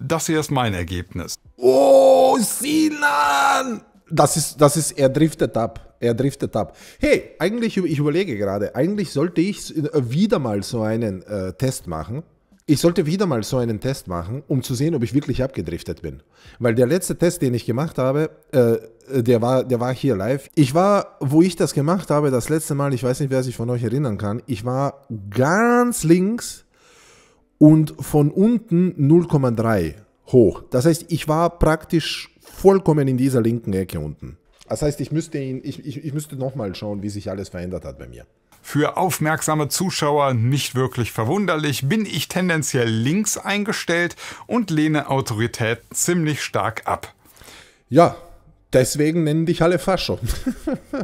Das hier ist mein Ergebnis. Oh, Sinan! Das ist, das ist, er driftet ab. Er driftet ab. Hey, eigentlich, ich überlege gerade, eigentlich sollte ich äh, wieder mal so einen äh, Test machen. Ich sollte wieder mal so einen Test machen, um zu sehen, ob ich wirklich abgedriftet bin. Weil der letzte Test, den ich gemacht habe, äh, äh der, war, der war hier live. Ich war, wo ich das gemacht habe, das letzte Mal, ich weiß nicht, wer sich von euch erinnern kann, ich war ganz links und von unten 0,3 hoch. Das heißt, ich war praktisch vollkommen in dieser linken Ecke unten. Das heißt, ich müsste, ihn, ich, ich, ich müsste nochmal schauen, wie sich alles verändert hat bei mir. Für aufmerksame Zuschauer nicht wirklich verwunderlich bin ich tendenziell links eingestellt und lehne Autorität ziemlich stark ab. Ja, Deswegen nennen dich alle Fascho.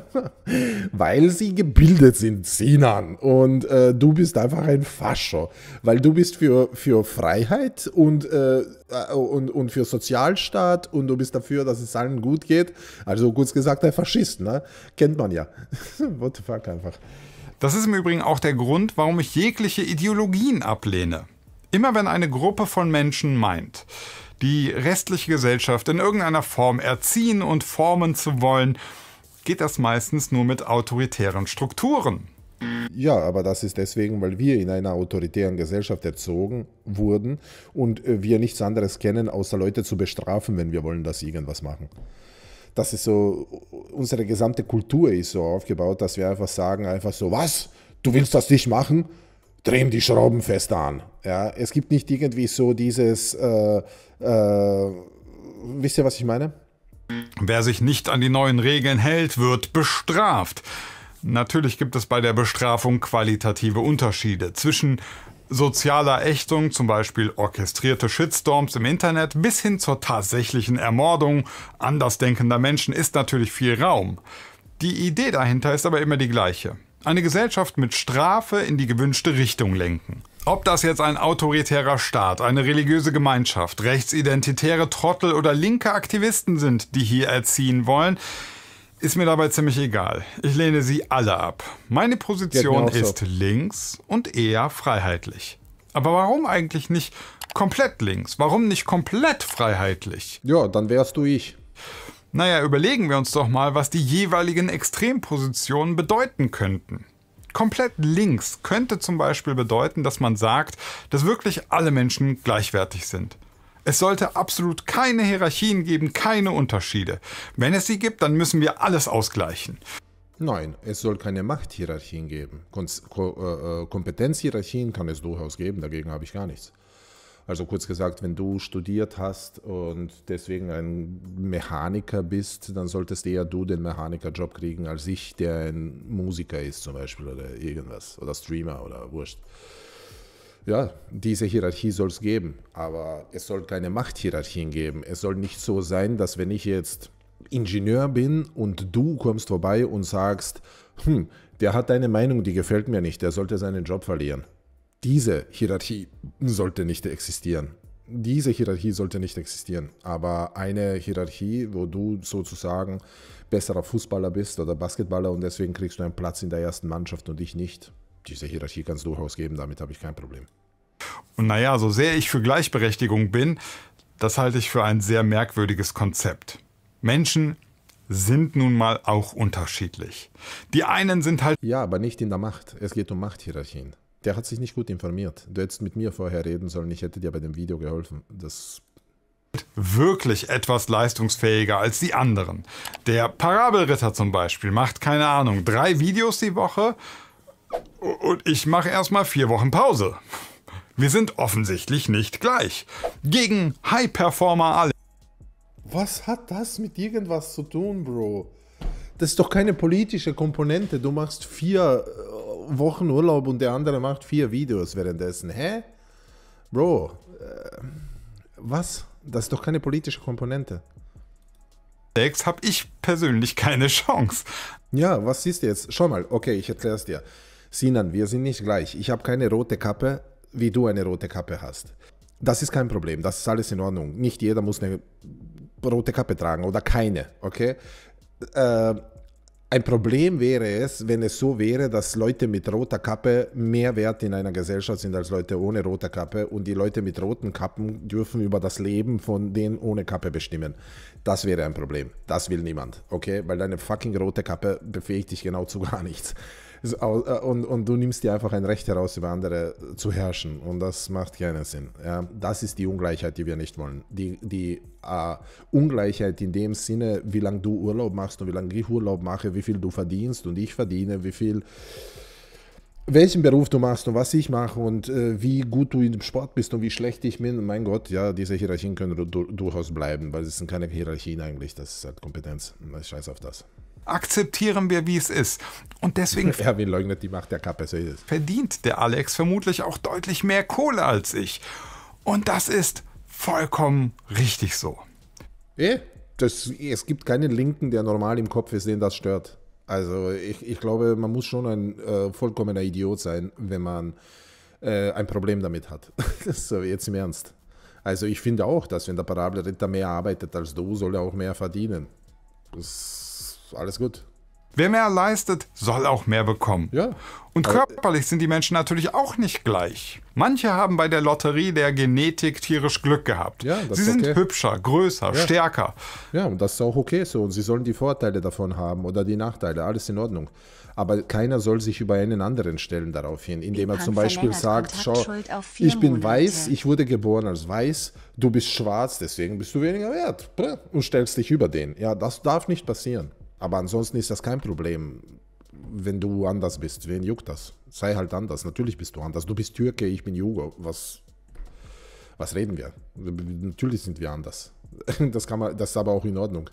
weil sie gebildet sind, Sinan. Und äh, du bist einfach ein Fascho. Weil du bist für, für Freiheit und, äh, äh, und, und für Sozialstaat und du bist dafür, dass es allen gut geht. Also kurz gesagt, ein Faschist, ne? Kennt man ja. What the fuck einfach. Das ist im Übrigen auch der Grund, warum ich jegliche Ideologien ablehne. Immer wenn eine Gruppe von Menschen meint, die restliche Gesellschaft in irgendeiner Form erziehen und formen zu wollen, geht das meistens nur mit autoritären Strukturen. Ja, aber das ist deswegen, weil wir in einer autoritären Gesellschaft erzogen wurden und äh, wir nichts anderes kennen, außer Leute zu bestrafen, wenn wir wollen, dass sie irgendwas machen das ist so, unsere gesamte Kultur ist so aufgebaut, dass wir einfach sagen, einfach so, was? Du willst das nicht machen? Drehen die Schrauben fest an. Ja, es gibt nicht irgendwie so dieses, äh, äh, wisst ihr, was ich meine? Wer sich nicht an die neuen Regeln hält, wird bestraft. Natürlich gibt es bei der Bestrafung qualitative Unterschiede zwischen sozialer Ächtung, zum Beispiel orchestrierte Shitstorms im Internet, bis hin zur tatsächlichen Ermordung andersdenkender Menschen ist natürlich viel Raum. Die Idee dahinter ist aber immer die gleiche. Eine Gesellschaft mit Strafe in die gewünschte Richtung lenken. Ob das jetzt ein autoritärer Staat, eine religiöse Gemeinschaft, rechtsidentitäre Trottel oder linke Aktivisten sind, die hier erziehen wollen, ist mir dabei ziemlich egal. Ich lehne sie alle ab. Meine Position genau ist links und eher freiheitlich. Aber warum eigentlich nicht komplett links? Warum nicht komplett freiheitlich? Ja, dann wärst du ich. Naja, überlegen wir uns doch mal, was die jeweiligen Extrempositionen bedeuten könnten komplett links könnte zum Beispiel bedeuten, dass man sagt, dass wirklich alle Menschen gleichwertig sind. Es sollte absolut keine Hierarchien geben, keine Unterschiede. Wenn es sie gibt, dann müssen wir alles ausgleichen. Nein, es soll keine Machthierarchien geben. Äh, äh, Kompetenzhierarchien kann es durchaus geben, dagegen habe ich gar nichts. Also kurz gesagt, wenn du studiert hast und deswegen ein Mechaniker bist, dann solltest eher du den Mechanikerjob kriegen als ich, der ein Musiker ist zum Beispiel oder irgendwas oder Streamer oder wurscht. Ja, diese Hierarchie soll es geben, aber es soll keine Machthierarchien geben. Es soll nicht so sein, dass wenn ich jetzt Ingenieur bin und du kommst vorbei und sagst, hm, der hat eine Meinung, die gefällt mir nicht, der sollte seinen Job verlieren. Diese Hierarchie sollte nicht existieren. Diese Hierarchie sollte nicht existieren. Aber eine Hierarchie, wo du sozusagen besserer Fußballer bist oder Basketballer und deswegen kriegst du einen Platz in der ersten Mannschaft und ich nicht. Diese Hierarchie kannst du durchaus geben, damit habe ich kein Problem. Und naja, so sehr ich für Gleichberechtigung bin, das halte ich für ein sehr merkwürdiges Konzept. Menschen sind nun mal auch unterschiedlich. Die einen sind halt. Ja, aber nicht in der Macht. Es geht um Machthierarchien. Der hat sich nicht gut informiert. Du hättest mit mir vorher reden sollen, ich hätte dir bei dem Video geholfen. Das wirklich etwas leistungsfähiger als die anderen. Der Parabelritter zum Beispiel macht, keine Ahnung, drei Videos die Woche und ich mache erstmal vier Wochen Pause. Wir sind offensichtlich nicht gleich. Gegen High Performer alle. Was hat das mit irgendwas zu tun, Bro? Das ist doch keine politische Komponente. Du machst vier äh, Wochen Urlaub und der andere macht vier Videos währenddessen. Hä? Bro, äh, was? Das ist doch keine politische Komponente. Sex habe ich persönlich keine Chance. Ja, was siehst du jetzt? Schau mal, okay, ich erkläre es dir. Sinan, wir sind nicht gleich. Ich habe keine rote Kappe, wie du eine rote Kappe hast. Das ist kein Problem, das ist alles in Ordnung. Nicht jeder muss eine rote Kappe tragen oder keine, okay? Äh, ein Problem wäre es, wenn es so wäre, dass Leute mit roter Kappe mehr wert in einer Gesellschaft sind als Leute ohne roter Kappe und die Leute mit roten Kappen dürfen über das Leben von denen ohne Kappe bestimmen. Das wäre ein Problem. Das will niemand, okay? Weil deine fucking rote Kappe befähigt dich genau zu gar nichts. Äh, und, und du nimmst dir einfach ein Recht heraus, über andere zu herrschen. Und das macht keinen Sinn. Ja, das ist die Ungleichheit, die wir nicht wollen. Die, die äh, Ungleichheit in dem Sinne, wie lange du Urlaub machst und wie lange ich Urlaub mache, wie viel du verdienst und ich verdiene, wie viel welchen Beruf du machst und was ich mache und äh, wie gut du im Sport bist und wie schlecht ich bin, mein Gott, ja, diese Hierarchien können du, du, durchaus bleiben, weil es sind keine Hierarchien eigentlich, das ist halt Kompetenz. Scheiß auf das akzeptieren wir, wie es ist. Und deswegen. Erwin leugnet die Macht der Kapazität. Verdient der Alex vermutlich auch deutlich mehr Kohle als ich. Und das ist vollkommen richtig so. Eh, das, es gibt keinen Linken, der normal im Kopf ist, den das stört. Also ich, ich glaube, man muss schon ein äh, vollkommener Idiot sein, wenn man äh, ein Problem damit hat. so, jetzt im Ernst. Also ich finde auch, dass wenn der Parabelritter mehr arbeitet als du, soll er auch mehr verdienen. Das alles gut. Wer mehr leistet, soll auch mehr bekommen. Ja. Und körperlich sind die Menschen natürlich auch nicht gleich. Manche haben bei der Lotterie der Genetik tierisch Glück gehabt. Ja, sie sind okay. hübscher, größer, ja. stärker. Ja, und das ist auch okay so. Und sie sollen die Vorteile davon haben oder die Nachteile. Alles in Ordnung. Aber keiner soll sich über einen anderen stellen darauf hin, indem die er zum Beispiel sagt, schau, ich bin Monate. weiß, ich wurde geboren als weiß, du bist schwarz, deswegen bist du weniger wert. Und stellst dich über den. Ja, das darf nicht passieren. Aber ansonsten ist das kein Problem, wenn du anders bist. Wen juckt das? Sei halt anders. Natürlich bist du anders. Du bist Türke, ich bin Jugo. Was, was reden wir? Natürlich sind wir anders. Das, kann man, das ist aber auch in Ordnung.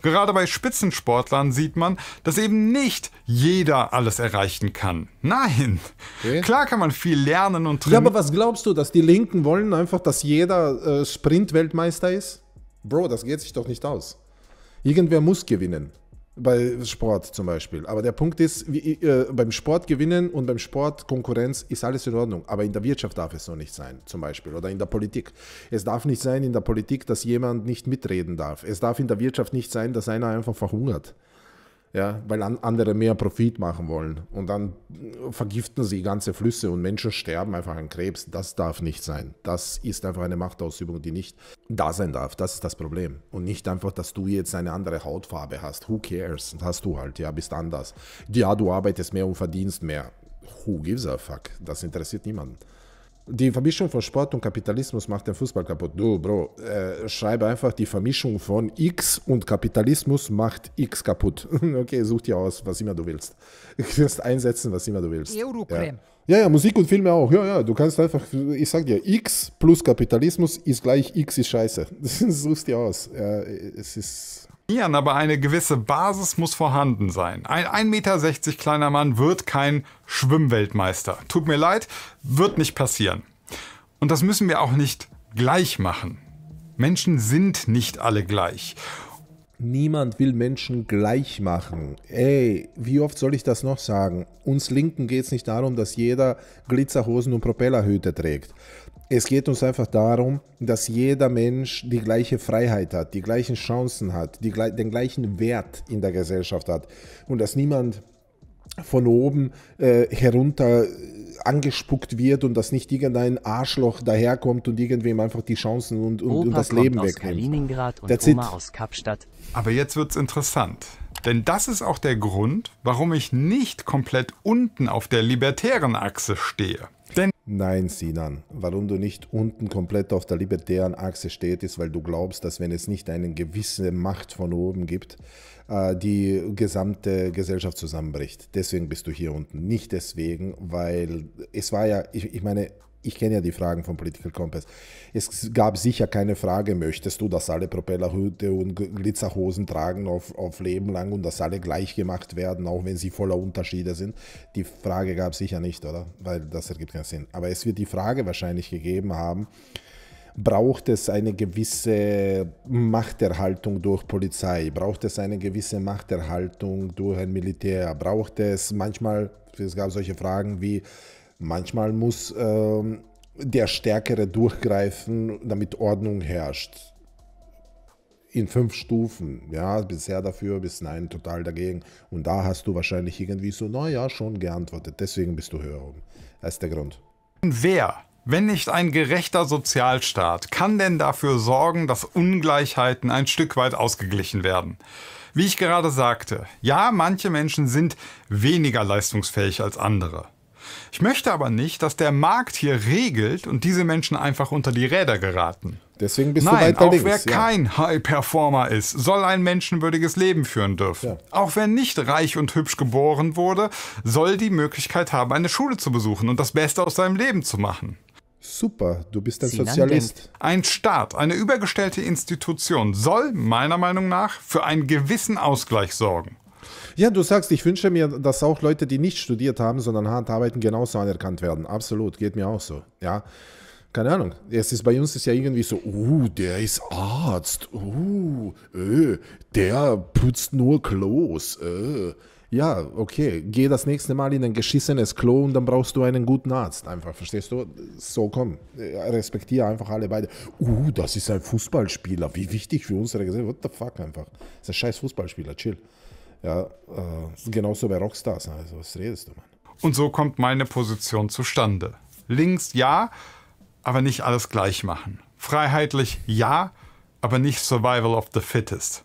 Gerade bei Spitzensportlern sieht man, dass eben nicht jeder alles erreichen kann. Nein. Okay. Klar kann man viel lernen und trainieren. Ja, aber was glaubst du, dass die Linken wollen einfach, dass jeder äh, sprint ist? Bro, das geht sich doch nicht aus. Irgendwer muss gewinnen. Bei Sport zum Beispiel. Aber der Punkt ist, wie, äh, beim Sport gewinnen und beim Sport Konkurrenz ist alles in Ordnung. Aber in der Wirtschaft darf es so nicht sein, zum Beispiel. Oder in der Politik. Es darf nicht sein in der Politik, dass jemand nicht mitreden darf. Es darf in der Wirtschaft nicht sein, dass einer einfach verhungert ja, weil an, andere mehr Profit machen wollen. Und dann vergiften sie ganze Flüsse und Menschen sterben einfach an Krebs. Das darf nicht sein. Das ist einfach eine Machtausübung, die nicht da sein darf. Das ist das Problem. Und nicht einfach, dass du jetzt eine andere Hautfarbe hast. Who cares? Das hast du halt, ja, bist anders. Ja, du arbeitest mehr und verdienst mehr. Who gives a fuck? Das interessiert niemanden. Die Vermischung von Sport und Kapitalismus macht den Fußball kaputt. Du, Bro, äh, schreibe einfach, die Vermischung von X und Kapitalismus macht X kaputt. okay, such dir aus, was immer du willst. Du kannst einsetzen, was immer du willst. Eurocreme. Ja. ja, ja, Musik und Filme auch. Ja, ja, du kannst einfach, ich sag dir, X plus Kapitalismus ist gleich X ist scheiße. Such dir aus. Ja, es ist funktionieren, aber eine gewisse Basis muss vorhanden sein. Ein 1,60 Meter kleiner Mann wird kein Schwimmweltmeister. Tut mir leid, wird nicht passieren. Und das müssen wir auch nicht gleich machen. Menschen sind nicht alle gleich. Niemand will Menschen gleich machen. Ey, wie oft soll ich das noch sagen? Uns Linken geht es nicht darum, dass jeder Glitzerhosen und Propellerhüte trägt. Es geht uns einfach darum, dass jeder Mensch die gleiche Freiheit hat, die gleichen Chancen hat, die, den gleichen Wert in der Gesellschaft hat und dass niemand von oben äh, herunter äh, angespuckt wird und dass nicht irgendein Arschloch daherkommt und irgendwem einfach die Chancen und, und, und das Leben aus wegnimmt. Kaliningrad und That's Oma it. aus Kapstadt. Aber jetzt wird's interessant. Denn das ist auch der Grund, warum ich nicht komplett unten auf der libertären Achse stehe. Nein, Sinan, warum du nicht unten komplett auf der libertären Achse steht, ist, weil du glaubst, dass wenn es nicht eine gewisse Macht von oben gibt, äh, die gesamte Gesellschaft zusammenbricht. Deswegen bist du hier unten. Nicht deswegen, weil es war ja, ich, ich meine, ich kenne ja die Fragen von Political Compass. Es gab sicher keine Frage, möchtest du, dass alle Propellerhüte und Glitzerhosen tragen auf, auf Leben lang und dass alle gleich gemacht werden, auch wenn sie voller Unterschiede sind? Die Frage gab es sicher nicht, oder? Weil das ergibt keinen Sinn. Aber es wird die Frage wahrscheinlich gegeben haben, braucht es eine gewisse Machterhaltung durch Polizei, braucht es eine gewisse Machterhaltung durch ein Militär, braucht es manchmal, es gab solche Fragen wie, Manchmal muss ähm, der Stärkere durchgreifen, damit Ordnung herrscht. In fünf Stufen, ja, bisher dafür, bis nein, total dagegen. Und da hast du wahrscheinlich irgendwie so, naja, schon geantwortet. Deswegen bist du höher oben. Das ist der Grund. Wer, wenn nicht ein gerechter Sozialstaat, kann denn dafür sorgen, dass Ungleichheiten ein Stück weit ausgeglichen werden? Wie ich gerade sagte, ja, manche Menschen sind weniger leistungsfähig als andere. Ich möchte aber nicht, dass der Markt hier regelt und diese Menschen einfach unter die Räder geraten. Deswegen bist Nein, du weit bei auch links, wer ja. kein High-Performer ist, soll ein menschenwürdiges Leben führen dürfen. Ja. Auch wer nicht reich und hübsch geboren wurde, soll die Möglichkeit haben, eine Schule zu besuchen und das Beste aus seinem Leben zu machen. Super, du bist ein Sie Sozialist. Ein Staat, eine übergestellte Institution soll meiner Meinung nach für einen gewissen Ausgleich sorgen. Ja, du sagst, ich wünsche mir, dass auch Leute, die nicht studiert haben, sondern hart arbeiten, genauso anerkannt werden. Absolut, geht mir auch so. Ja. Keine Ahnung. Es ist bei uns ist ja irgendwie so, uh, der ist Arzt, uh, äh, der putzt nur Klos, äh. Ja, okay, geh das nächste Mal in ein geschissenes Klo und dann brauchst du einen guten Arzt. Einfach, verstehst du? So komm, respektiere einfach alle beide. Uh, das ist ein Fußballspieler, wie wichtig für unsere Gesellschaft. What the fuck einfach? Das ist ein scheiß Fußballspieler, chill. Ja, äh, genauso bei Rockstars. Ne? Also, was redest du, Mann? Und so kommt meine Position zustande. Links ja, aber nicht alles gleich machen. Freiheitlich ja, aber nicht Survival of the Fittest.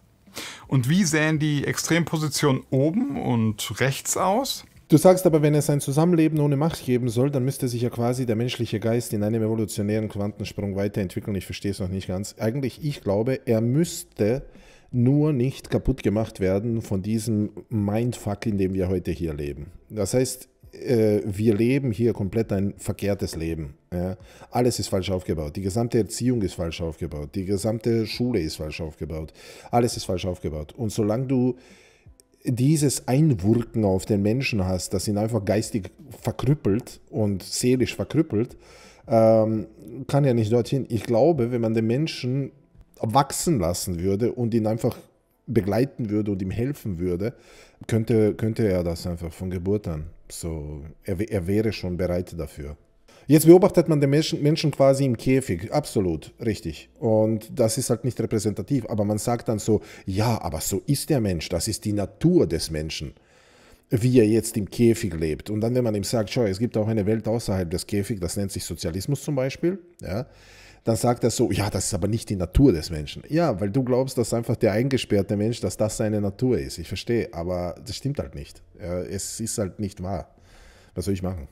Und wie sehen die Extrempositionen oben und rechts aus? Du sagst aber, wenn es ein Zusammenleben ohne Macht geben soll, dann müsste sich ja quasi der menschliche Geist in einem evolutionären Quantensprung weiterentwickeln. Ich verstehe es noch nicht ganz. Eigentlich, ich glaube, er müsste nur nicht kaputt gemacht werden von diesem Mindfuck, in dem wir heute hier leben. Das heißt, äh, wir leben hier komplett ein verkehrtes Leben. Alles ist falsch aufgebaut. Die gesamte Erziehung ist falsch aufgebaut. Die gesamte Schule ist falsch aufgebaut. Alles ist falsch aufgebaut. Und solange du dieses Einwirken auf den Menschen hast, das ihn einfach geistig verkrüppelt und seelisch verkrüppelt, ähm, kann ja nicht dorthin. Ich glaube, wenn man den Menschen wachsen lassen würde und ihn einfach begleiten würde und ihm helfen würde, könnte, könnte er das einfach von Geburt an. So, er, er wäre schon bereit dafür. Jetzt beobachtet man den Menschen, Menschen quasi im Käfig, absolut, richtig. Und das ist halt nicht repräsentativ, aber man sagt dann so, ja, aber so ist der Mensch, das ist die Natur des Menschen, wie er jetzt im Käfig lebt. Und dann, wenn man ihm sagt, schau, es gibt auch eine Welt außerhalb des Käfigs, das nennt sich Sozialismus zum Beispiel, ja, dann sagt er so, ja, das ist aber nicht die Natur des Menschen. Ja, weil du glaubst, dass einfach der eingesperrte Mensch, dass das seine Natur ist. Ich verstehe, aber das stimmt halt nicht. Es ist halt nicht wahr. Was soll ich machen?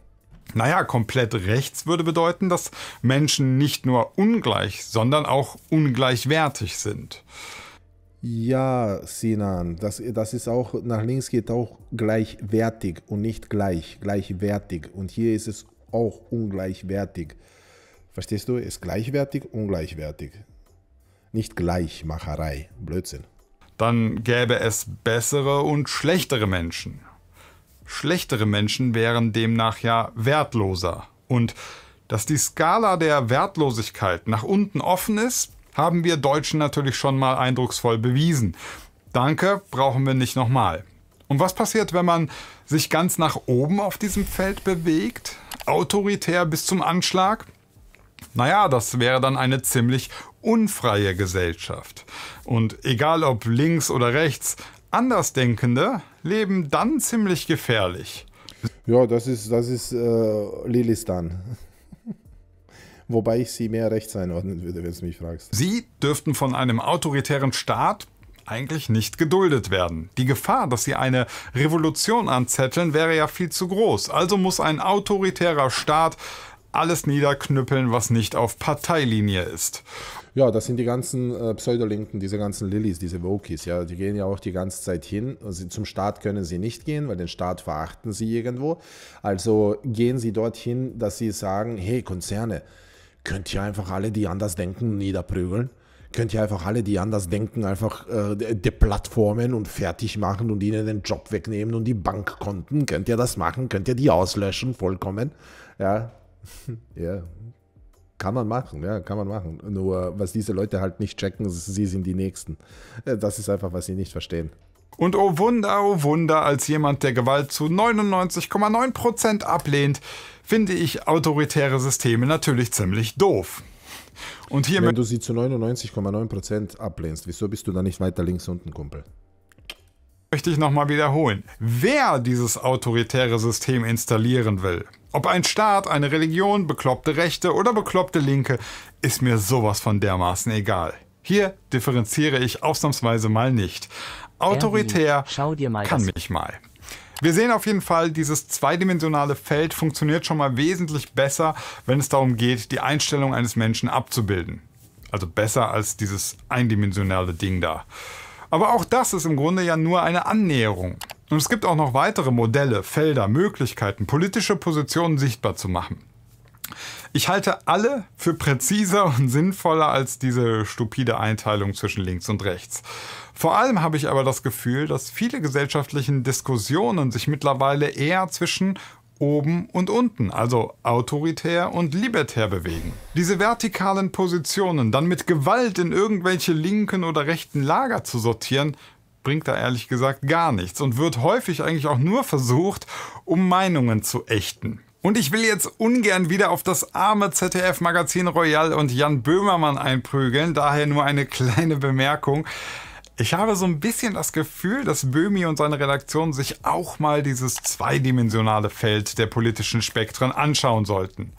Naja, komplett rechts würde bedeuten, dass Menschen nicht nur ungleich, sondern auch ungleichwertig sind. Ja, Sinan, das, das ist auch, nach links geht auch gleichwertig und nicht gleich, gleichwertig. Und hier ist es auch ungleichwertig. Verstehst du? Ist gleichwertig, ungleichwertig. Nicht Gleichmacherei. Blödsinn. Dann gäbe es bessere und schlechtere Menschen. Schlechtere Menschen wären demnach ja wertloser. Und dass die Skala der Wertlosigkeit nach unten offen ist, haben wir Deutschen natürlich schon mal eindrucksvoll bewiesen. Danke, brauchen wir nicht nochmal. Und was passiert, wenn man sich ganz nach oben auf diesem Feld bewegt? Autoritär bis zum Anschlag? Naja, das wäre dann eine ziemlich unfreie Gesellschaft. Und egal ob links oder rechts, Andersdenkende leben dann ziemlich gefährlich. Ja, das ist, das ist äh, Lilistan. Wobei ich sie mehr rechts einordnen würde, wenn du mich fragst. Sie dürften von einem autoritären Staat eigentlich nicht geduldet werden. Die Gefahr, dass sie eine Revolution anzetteln, wäre ja viel zu groß. Also muss ein autoritärer Staat alles niederknüppeln, was nicht auf Parteilinie ist. Ja, das sind die ganzen äh, Pseudolinken, diese ganzen Lillies, diese Wokis, ja, die gehen ja auch die ganze Zeit hin. Sie, zum Staat können sie nicht gehen, weil den Staat verachten sie irgendwo. Also gehen sie dorthin, dass sie sagen, hey Konzerne, könnt ihr einfach alle, die anders denken, niederprügeln? Könnt ihr einfach alle, die anders denken, einfach äh, deplattformen und fertig machen und ihnen den Job wegnehmen und die Bankkonten? Könnt ihr das machen? Könnt ihr die auslöschen? Vollkommen. Ja, Ja, kann man machen, ja, kann man machen. Nur was diese Leute halt nicht checken, sie sind die Nächsten. Äh, das ist einfach, was sie nicht verstehen. Und oh Wunder, oh Wunder, als jemand, der Gewalt zu 99,9% ablehnt, finde ich autoritäre Systeme natürlich ziemlich doof. Und hier Wenn du sie zu 99,9% ablehnst, wieso bist du dann nicht weiter links unten, Kumpel? Möchte ich nochmal wiederholen. Wer dieses autoritäre System installieren will, ob ein Staat, eine Religion, bekloppte Rechte oder bekloppte Linke, ist mir sowas von dermaßen egal. Hier differenziere ich ausnahmsweise mal nicht. Autoritär kann mich mal. Wir sehen auf jeden Fall, dieses zweidimensionale Feld funktioniert schon mal wesentlich besser, wenn es darum geht, die Einstellung eines Menschen abzubilden. Also besser als dieses eindimensionale Ding da. Aber auch das ist im Grunde ja nur eine Annäherung. Und es gibt auch noch weitere Modelle, Felder, Möglichkeiten, politische Positionen sichtbar zu machen. Ich halte alle für präziser und sinnvoller als diese stupide Einteilung zwischen links und rechts. Vor allem habe ich aber das Gefühl, dass viele gesellschaftlichen Diskussionen sich mittlerweile eher zwischen oben und unten, also autoritär und libertär bewegen. Diese vertikalen Positionen dann mit Gewalt in irgendwelche linken oder rechten Lager zu sortieren, bringt da ehrlich gesagt gar nichts und wird häufig eigentlich auch nur versucht, um Meinungen zu ächten. Und ich will jetzt ungern wieder auf das arme ZDF-Magazin Royal und Jan Böhmermann einprügeln, daher nur eine kleine Bemerkung. Ich habe so ein bisschen das Gefühl, dass Böhmi und seine Redaktion sich auch mal dieses zweidimensionale Feld der politischen Spektren anschauen sollten.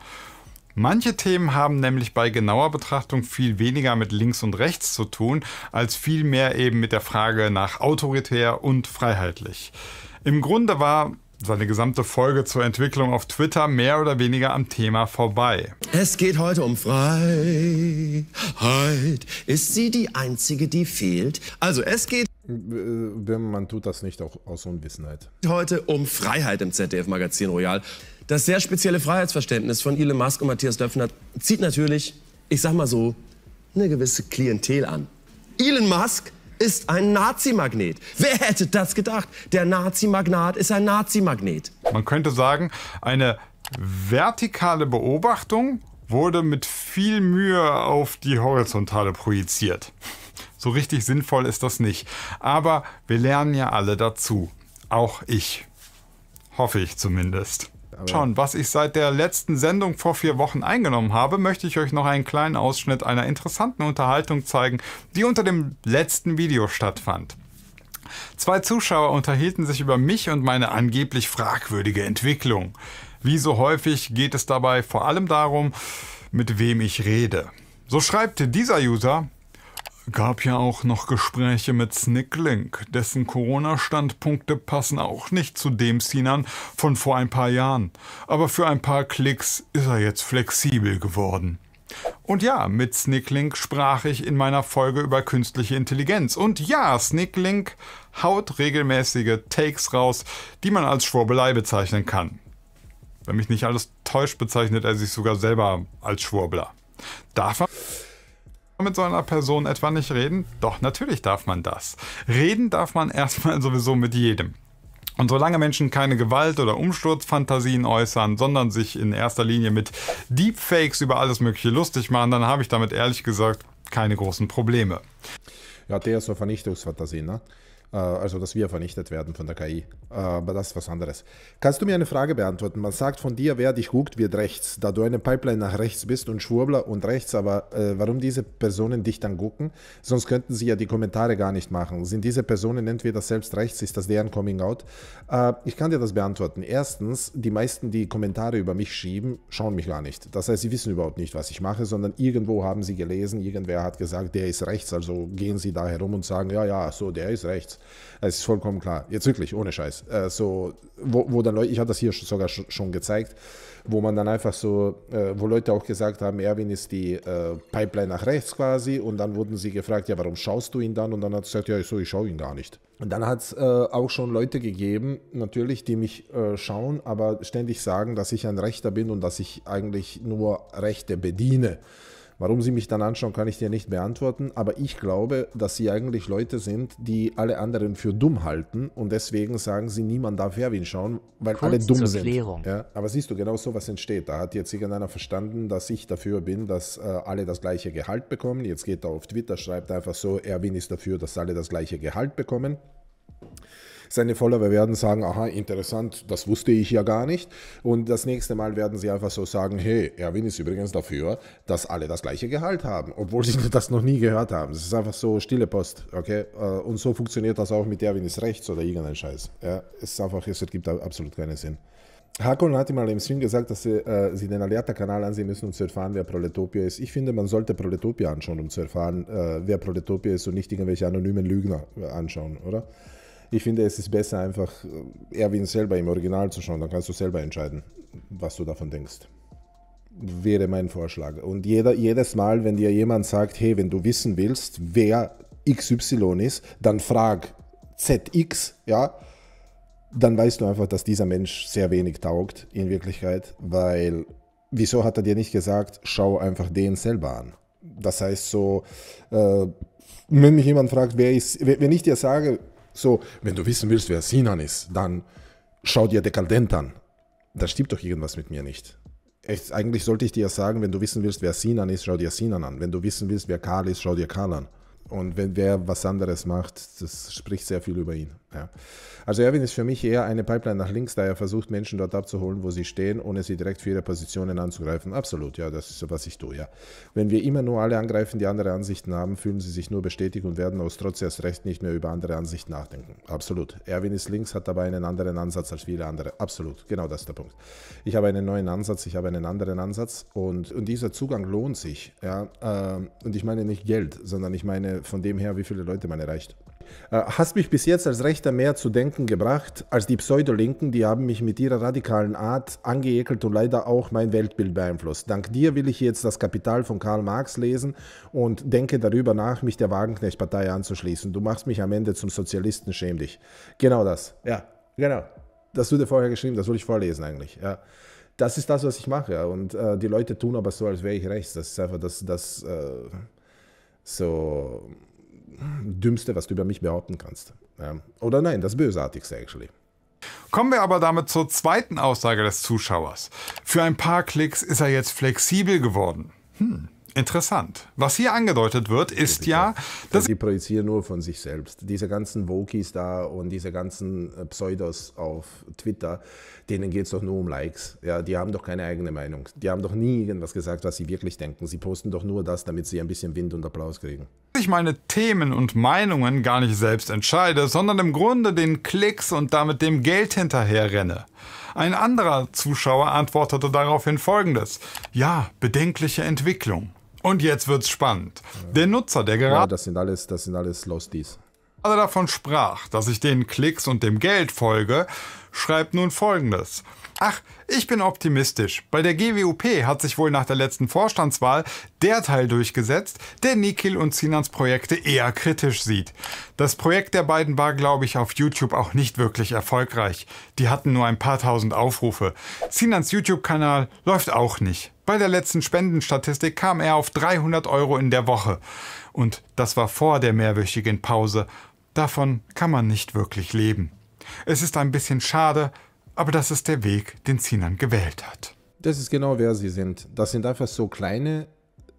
Manche Themen haben nämlich bei genauer Betrachtung viel weniger mit links und rechts zu tun, als vielmehr eben mit der Frage nach autoritär und freiheitlich. Im Grunde war seine gesamte Folge zur Entwicklung auf Twitter mehr oder weniger am Thema vorbei. Es geht heute um Freiheit. Ist sie die einzige, die fehlt? Also es geht. Äh, äh, man tut das nicht auch aus Unwissenheit. Heute um Freiheit im ZDF-Magazin Royal. Das sehr spezielle Freiheitsverständnis von Elon Musk und Matthias Döpfner zieht natürlich, ich sag mal so, eine gewisse Klientel an. Elon Musk ist ein Nazi-Magnet. Wer hätte das gedacht? Der Nazi-Magnat ist ein Nazi-Magnet. Man könnte sagen, eine vertikale Beobachtung wurde mit viel Mühe auf die horizontale projiziert. So richtig sinnvoll ist das nicht. Aber wir lernen ja alle dazu. Auch ich. Hoffe ich zumindest. Aber Schauen, was ich seit der letzten Sendung vor vier Wochen eingenommen habe, möchte ich euch noch einen kleinen Ausschnitt einer interessanten Unterhaltung zeigen, die unter dem letzten Video stattfand. Zwei Zuschauer unterhielten sich über mich und meine angeblich fragwürdige Entwicklung. Wie so häufig geht es dabei vor allem darum, mit wem ich rede. So schreibt dieser User, gab ja auch noch Gespräche mit Snicklink, dessen Corona-Standpunkte passen auch nicht zu dem Sinan von vor ein paar Jahren. Aber für ein paar Klicks ist er jetzt flexibel geworden. Und ja, mit Snicklink sprach ich in meiner Folge über künstliche Intelligenz. Und ja, Snicklink haut regelmäßige Takes raus, die man als Schwurbelei bezeichnen kann. Wenn mich nicht alles täuscht, bezeichnet er sich sogar selber als Schwurbler. Darf er? mit so einer Person etwa nicht reden? Doch, natürlich darf man das. Reden darf man erstmal sowieso mit jedem. Und solange Menschen keine Gewalt- oder Umsturzfantasien äußern, sondern sich in erster Linie mit Deepfakes über alles Mögliche lustig machen, dann habe ich damit ehrlich gesagt keine großen Probleme. Ja, der ist so Vernichtungsfantasien, ne? Äh, also dass wir vernichtet werden von der KI. Äh, aber das ist was anderes. Kannst du mir eine Frage beantworten? Man sagt von dir, wer dich guckt, wird rechts. Da du eine Pipeline nach rechts bist und Schwurbler und rechts, aber äh, warum diese Personen dich dann gucken? Sonst könnten sie ja die Kommentare gar nicht machen. Sind diese Personen entweder selbst rechts? Ist das deren Coming-out? Äh, ich kann dir das beantworten. Erstens, die meisten, die Kommentare über mich schieben, schauen mich gar nicht. Das heißt, sie wissen überhaupt nicht, was ich mache, sondern irgendwo haben sie gelesen, irgendwer hat gesagt, der ist rechts, also gehen sie da herum und sagen, ja, ja, so, der ist rechts. Das ist vollkommen klar. Jetzt wirklich, ohne Scheiß. Äh, so, wo, wo dann Leute, ich habe das hier sogar schon gezeigt, wo man dann einfach so, äh, wo Leute auch gesagt haben, Erwin ist die äh, Pipeline nach rechts quasi und dann wurden sie gefragt, ja, warum schaust du ihn dann? Und dann hat sie gesagt, ja, ich so, ich schaue ihn gar nicht. Und dann hat es äh, auch schon Leute gegeben, natürlich, die mich äh, schauen, aber ständig sagen, dass ich ein Rechter bin und dass ich eigentlich nur Rechte bediene. Warum sie mich dann anschauen, kann ich dir nicht beantworten, aber ich glaube, dass sie eigentlich Leute sind, die alle anderen für dumm halten und deswegen sagen sie, niemand darf Erwin schauen, weil Kurz alle dumm sind. Ja, aber siehst du, genau so was entsteht. Da hat jetzt irgendeiner verstanden, dass ich dafür bin, dass äh, alle das gleiche Gehalt bekommen. Jetzt geht er auf Twitter, schreibt einfach so, Erwin ist dafür, dass alle das gleiche Gehalt bekommen seine Follower werden sagen, aha, interessant, das wusste ich ja gar nicht. Und das nächste Mal werden sie einfach so sagen, hey, Erwin ist übrigens dafür, dass alle das gleiche Gehalt haben, obwohl sie das noch nie gehört haben. Das ist einfach so stille Post, okay? Äh, und so funktioniert das auch mit Erwin ist rechts oder irgendein Scheiß. Ja, es ist einfach, es gibt absolut keinen Sinn. Hakon hat mal im Stream gesagt, dass sie, äh, sie den Alerta-Kanal ansehen müssen, um zu erfahren, wer Proletopia ist. Ich finde, man sollte Proletopia anschauen, um zu erfahren, äh, wer Proletopia ist und nicht irgendwelche anonymen Lügner äh, anschauen, oder? ich finde, es ist besser, einfach äh, Erwin selber im Original zu schauen. Dann kannst du selber entscheiden, was du davon denkst. Wäre mein Vorschlag. Und jeder, jedes Mal, wenn dir jemand sagt, hey, wenn du wissen willst, wer XY ist, dann frag ZX, ja, dann weißt du einfach, dass dieser Mensch sehr wenig taugt in Wirklichkeit, weil wieso hat er dir nicht gesagt, schau einfach den selber an? Das heißt so, äh, wenn mich jemand fragt, wer ist, wenn ich dir sage, so, wenn du wissen willst, wer Sinan ist, dann schau dir Dekadent an. Da stimmt doch irgendwas mit mir nicht. Echt, eigentlich sollte ich dir sagen, wenn du wissen willst, wer Sinan ist, schau dir Sinan an. Wenn du wissen willst, wer Karl ist, schau dir Karl an. Und wenn wer was anderes macht, das spricht sehr viel über ihn. Ja. Also Erwin ist für mich eher eine Pipeline nach links, da er versucht, Menschen dort abzuholen, wo sie stehen, ohne sie direkt für ihre Positionen anzugreifen. Absolut, ja, das ist, so, was ich tue, ja. Wenn wir immer nur alle angreifen, die andere Ansichten haben, fühlen sie sich nur bestätigt und werden aus Trotz erst recht nicht mehr über andere Ansichten nachdenken. Absolut. Erwin ist links, hat dabei einen anderen Ansatz als viele andere. Absolut, genau das ist der Punkt. Ich habe einen neuen Ansatz, ich habe einen anderen Ansatz und, und dieser Zugang lohnt sich. Ja? Ähm, und ich meine nicht Geld, sondern ich meine von dem her, wie viele Leute man erreicht. Äh, hast mich bis jetzt als Rechter mehr zu denken gebracht als die Pseudolinken, die haben mich mit ihrer radikalen Art angeekelt und leider auch mein Weltbild beeinflusst. Dank dir will ich jetzt das Kapital von Karl Marx lesen und denke darüber nach, mich der Wagenknecht-Partei anzuschließen. Du machst mich am Ende zum Sozialisten, schäm dich. Genau das. Ja, genau. Das wurde vorher geschrieben, das wollte ich vorlesen eigentlich. Ja das ist das, was ich mache. Und äh, die Leute tun aber so, als wäre ich rechts. Das ist einfach das, das äh, so Dümmste, was du über mich behaupten kannst. Ähm, oder nein, das Bösartigste, actually. Kommen wir aber damit zur zweiten Aussage des Zuschauers. Für ein paar Klicks ist er jetzt flexibel geworden. Hm. Interessant. Was hier angedeutet wird, ist ja, dass. sie projizieren nur von sich selbst. Diese ganzen Wokis da und diese ganzen äh, Pseudos auf Twitter, denen geht es doch nur um Likes. Ja, die haben doch keine eigene Meinung. Die haben doch nie irgendwas gesagt, was sie wirklich denken. Sie posten doch nur das, damit sie ein bisschen Wind und Applaus kriegen. Ich meine Themen und Meinungen gar nicht selbst entscheide, sondern im Grunde den Klicks und damit dem Geld hinterher renne. Ein anderer Zuschauer antwortete daraufhin folgendes: Ja, bedenkliche Entwicklung. Und jetzt wird's spannend. Der Nutzer, der gerade. Ja, das sind alles, das sind alles Losties. Also davon sprach, dass ich den Klicks und dem Geld folge, schreibt nun folgendes. Ach, ich bin optimistisch. Bei der GWUP hat sich wohl nach der letzten Vorstandswahl der Teil durchgesetzt, der Nikil und Sinans Projekte eher kritisch sieht. Das Projekt der beiden war, glaube ich, auf YouTube auch nicht wirklich erfolgreich. Die hatten nur ein paar tausend Aufrufe. Sinans YouTube-Kanal läuft auch nicht. Bei der letzten Spendenstatistik kam er auf 300 Euro in der Woche. Und das war vor der mehrwöchigen Pause. Davon kann man nicht wirklich leben. Es ist ein bisschen schade, aber das ist der Weg, den Sinan gewählt hat. Das ist genau, wer sie sind. Das sind einfach so kleine,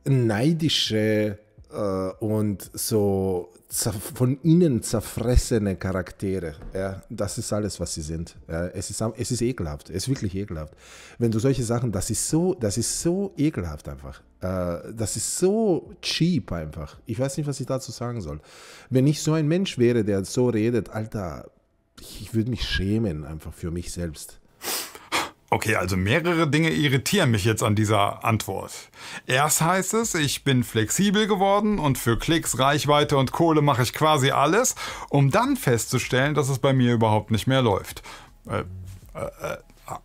neidische äh, und so von ihnen zerfressene Charaktere. Ja, das ist alles, was sie sind. Ja, es, ist, es ist ekelhaft. Es ist wirklich ekelhaft. Wenn du solche Sachen, das ist so, das ist so ekelhaft einfach. Äh, das ist so cheap einfach. Ich weiß nicht, was ich dazu sagen soll. Wenn ich so ein Mensch wäre, der so redet, Alter, ich würde mich schämen einfach für mich selbst. Okay, also mehrere Dinge irritieren mich jetzt an dieser Antwort. Erst heißt es, ich bin flexibel geworden und für Klicks, Reichweite und Kohle mache ich quasi alles, um dann festzustellen, dass es bei mir überhaupt nicht mehr läuft. Äh, äh, äh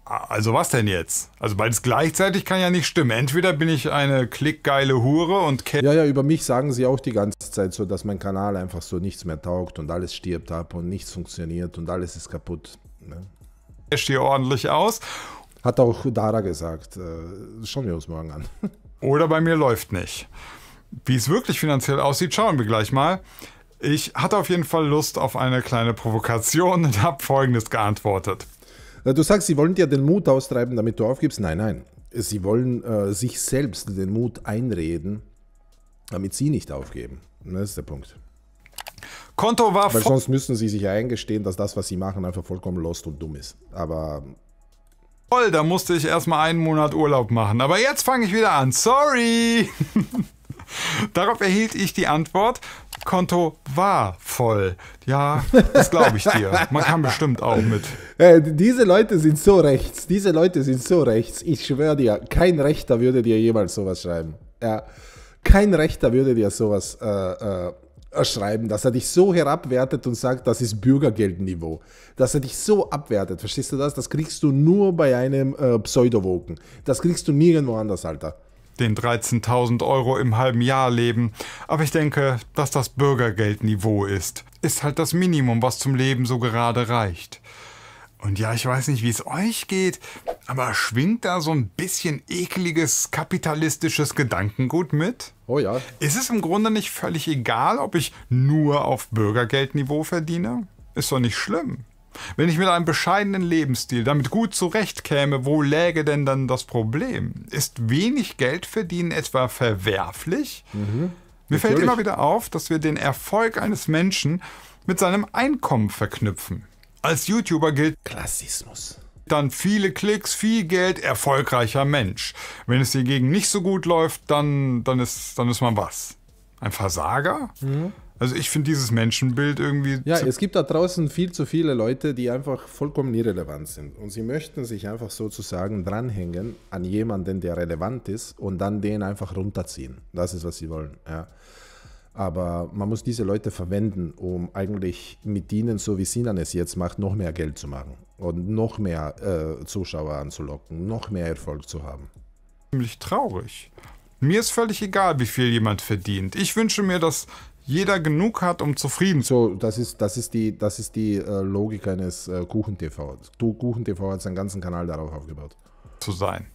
also was denn jetzt? Also beides gleichzeitig kann ja nicht stimmen. Entweder bin ich eine klickgeile Hure und kenne... Ja, ja, über mich sagen sie auch die ganze Zeit so, dass mein Kanal einfach so nichts mehr taugt und alles stirbt ab und nichts funktioniert und alles ist kaputt. Ne? Cash hier ordentlich aus. Hat auch Dara gesagt. Äh, schauen wir uns morgen an. Oder bei mir läuft nicht. Wie es wirklich finanziell aussieht, schauen wir gleich mal. Ich hatte auf jeden Fall Lust auf eine kleine Provokation und habe folgendes geantwortet. Äh, du sagst, sie wollen dir den Mut austreiben, damit du aufgibst. Nein, nein. Sie wollen äh, sich selbst den Mut einreden, damit sie nicht aufgeben. Das ist der Punkt. Konto war Weil sonst müssen sie sich eingestehen, dass das, was sie machen, einfach vollkommen lost und dumm ist. Aber voll, da musste ich erstmal einen Monat Urlaub machen. Aber jetzt fange ich wieder an. Sorry. Darauf erhielt ich die Antwort, Konto war voll. Ja, das glaube ich dir. Man kann bestimmt auch mit. Äh, diese Leute sind so rechts. Diese Leute sind so rechts. Ich schwöre dir, kein Rechter würde dir jemals sowas schreiben. Ja, kein Rechter würde dir sowas äh, äh, schreiben, dass er dich so herabwertet und sagt, das ist Bürgergeldniveau. Dass er dich so abwertet, verstehst du das? Das kriegst du nur bei einem äh, Pseudowoken. Das kriegst du nirgendwo anders, Alter. Den 13.000 Euro im halben Jahr leben. Aber ich denke, dass das Bürgergeldniveau ist. Ist halt das Minimum, was zum Leben so gerade reicht. Und ja, ich weiß nicht, wie es euch geht, aber schwingt da so ein bisschen ekliges kapitalistisches Gedankengut mit? Oh ja. Ist es im Grunde nicht völlig egal, ob ich nur auf Bürgergeldniveau verdiene? Ist doch nicht schlimm. Wenn ich mit einem bescheidenen Lebensstil damit gut zurechtkäme, wo läge denn dann das Problem? Ist wenig Geld verdienen etwa verwerflich? Mhm. Mir Natürlich. fällt immer wieder auf, dass wir den Erfolg eines Menschen mit seinem Einkommen verknüpfen. Als YouTuber gilt Klassismus. Dann viele Klicks, viel Geld, erfolgreicher Mensch. Wenn es dir gegen nicht so gut läuft, dann, dann, ist, dann ist man was? Ein Versager? Mhm. Also ich finde dieses Menschenbild irgendwie. Ja, es gibt da draußen viel zu viele Leute, die einfach vollkommen irrelevant sind. Und sie möchten sich einfach sozusagen dranhängen an jemanden, der relevant ist und dann den einfach runterziehen. Das ist, was sie wollen. Ja. Aber man muss diese Leute verwenden, um eigentlich mit ihnen, so wie Sinan es jetzt macht, noch mehr Geld zu machen und noch mehr äh, Zuschauer anzulocken, noch mehr Erfolg zu haben. Ziemlich traurig. Mir ist völlig egal, wie viel jemand verdient. Ich wünsche mir, dass jeder genug hat, um zufrieden zu sein. So, das ist, das ist die, das ist die äh, Logik eines äh, Kuchen-TV. Kuchen-TV hat seinen ganzen Kanal darauf aufgebaut. Zu sein.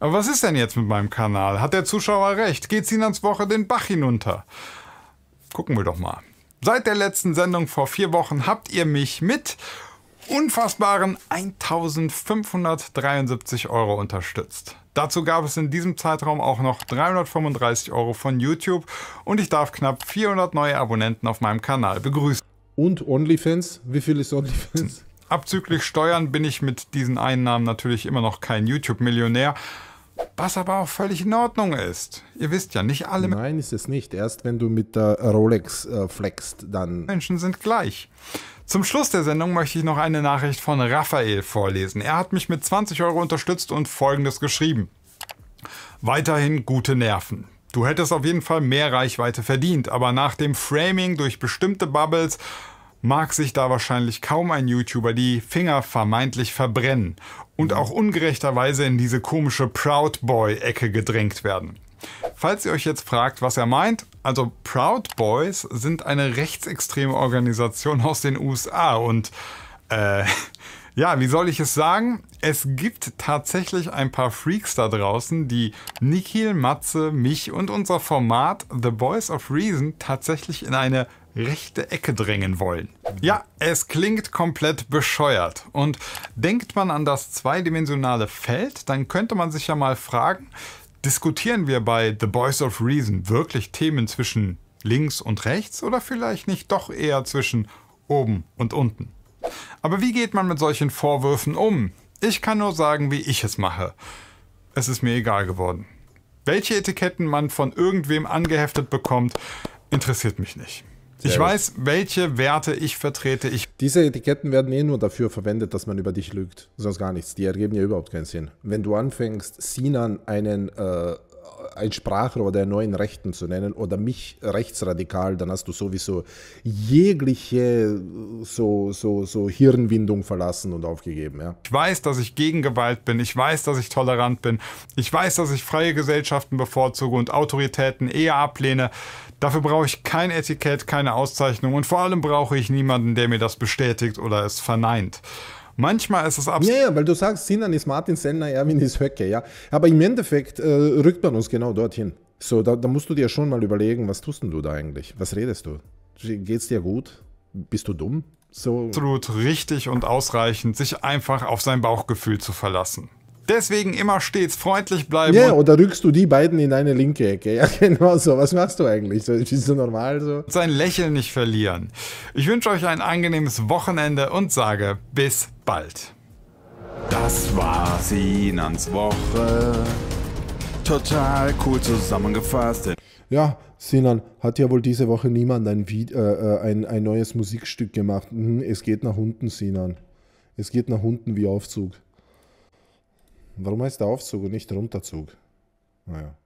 Aber was ist denn jetzt mit meinem Kanal? Hat der Zuschauer recht? Geht's Geht ans Woche den Bach hinunter? Gucken wir doch mal. Seit der letzten Sendung vor vier Wochen habt ihr mich mit unfassbaren 1573 Euro unterstützt. Dazu gab es in diesem Zeitraum auch noch 335 Euro von YouTube und ich darf knapp 400 neue Abonnenten auf meinem Kanal begrüßen. Und OnlyFans? Wie viel ist OnlyFans? Abzüglich Steuern bin ich mit diesen Einnahmen natürlich immer noch kein YouTube-Millionär, was aber auch völlig in Ordnung ist. Ihr wisst ja, nicht alle. Nein, ist es nicht. Erst wenn du mit der Rolex äh, flexst, dann. Menschen sind gleich. Zum Schluss der Sendung möchte ich noch eine Nachricht von Raphael vorlesen. Er hat mich mit 20 Euro unterstützt und folgendes geschrieben. Weiterhin gute Nerven. Du hättest auf jeden Fall mehr Reichweite verdient, aber nach dem Framing durch bestimmte Bubbles mag sich da wahrscheinlich kaum ein YouTuber die Finger vermeintlich verbrennen und auch ungerechterweise in diese komische Proud Boy-Ecke gedrängt werden. Falls ihr euch jetzt fragt, was er meint, also Proud Boys sind eine rechtsextreme Organisation aus den USA und äh, ja, wie soll ich es sagen? Es gibt tatsächlich ein paar Freaks da draußen, die Nikhil, Matze, mich und unser Format The Boys of Reason tatsächlich in eine rechte Ecke drängen wollen. Ja, es klingt komplett bescheuert. Und denkt man an das zweidimensionale Feld, dann könnte man sich ja mal fragen, diskutieren wir bei The Boys of Reason wirklich Themen zwischen links und rechts oder vielleicht nicht doch eher zwischen oben und unten? Aber wie geht man mit solchen Vorwürfen um? Ich kann nur sagen, wie ich es mache. Es ist mir egal geworden. Welche Etiketten man von irgendwem angeheftet bekommt, interessiert mich nicht ich weiß, welche Werte ich vertrete. Ich Diese Etiketten werden eh nur dafür verwendet, dass man über dich lügt. Sonst gar nichts. Die ergeben ja überhaupt keinen Sinn. Wenn du anfängst, Sinan einen, äh, ein Sprachrohr oder einen neuen Rechten zu nennen oder mich rechtsradikal, dann hast du sowieso jegliche äh, so, so, so Hirnwindung verlassen und aufgegeben. Ja? Ich weiß, dass ich gegen Gewalt bin. Ich weiß, dass ich tolerant bin. Ich weiß, dass ich freie Gesellschaften bevorzuge und Autoritäten eher ablehne. Dafür brauche ich kein Etikett, keine Auszeichnung und vor allem brauche ich niemanden, der mir das bestätigt oder es verneint. Manchmal ist es absolut. Ja, ja, weil du sagst, Sinan ist Martin Sellner, Erwin ist Höcke, ja. Aber im Endeffekt äh, rückt man uns genau dorthin. So, da, da, musst du dir schon mal überlegen, was tust denn du da eigentlich? Was redest du? Geht's dir gut? Bist du dumm? So. Absolut richtig und ausreichend, sich einfach auf sein Bauchgefühl zu verlassen. Deswegen immer stets freundlich bleiben. Ja, oder rückst du die beiden in eine linke Ecke. Ja, genau so. Was machst du eigentlich? So, ist so normal so? Sein Lächeln nicht verlieren. Ich wünsche euch ein angenehmes Wochenende und sage bis bald. Das war Sinans Woche. Total cool zusammengefasst. Ja, Sinan, hat ja wohl diese Woche niemand ein, äh, äh, ein, ein neues Musikstück gemacht. Hm, es geht nach unten, Sinan. Es geht nach unten wie Aufzug. Warum heißt der Aufzug und nicht der Runterzug? Naja.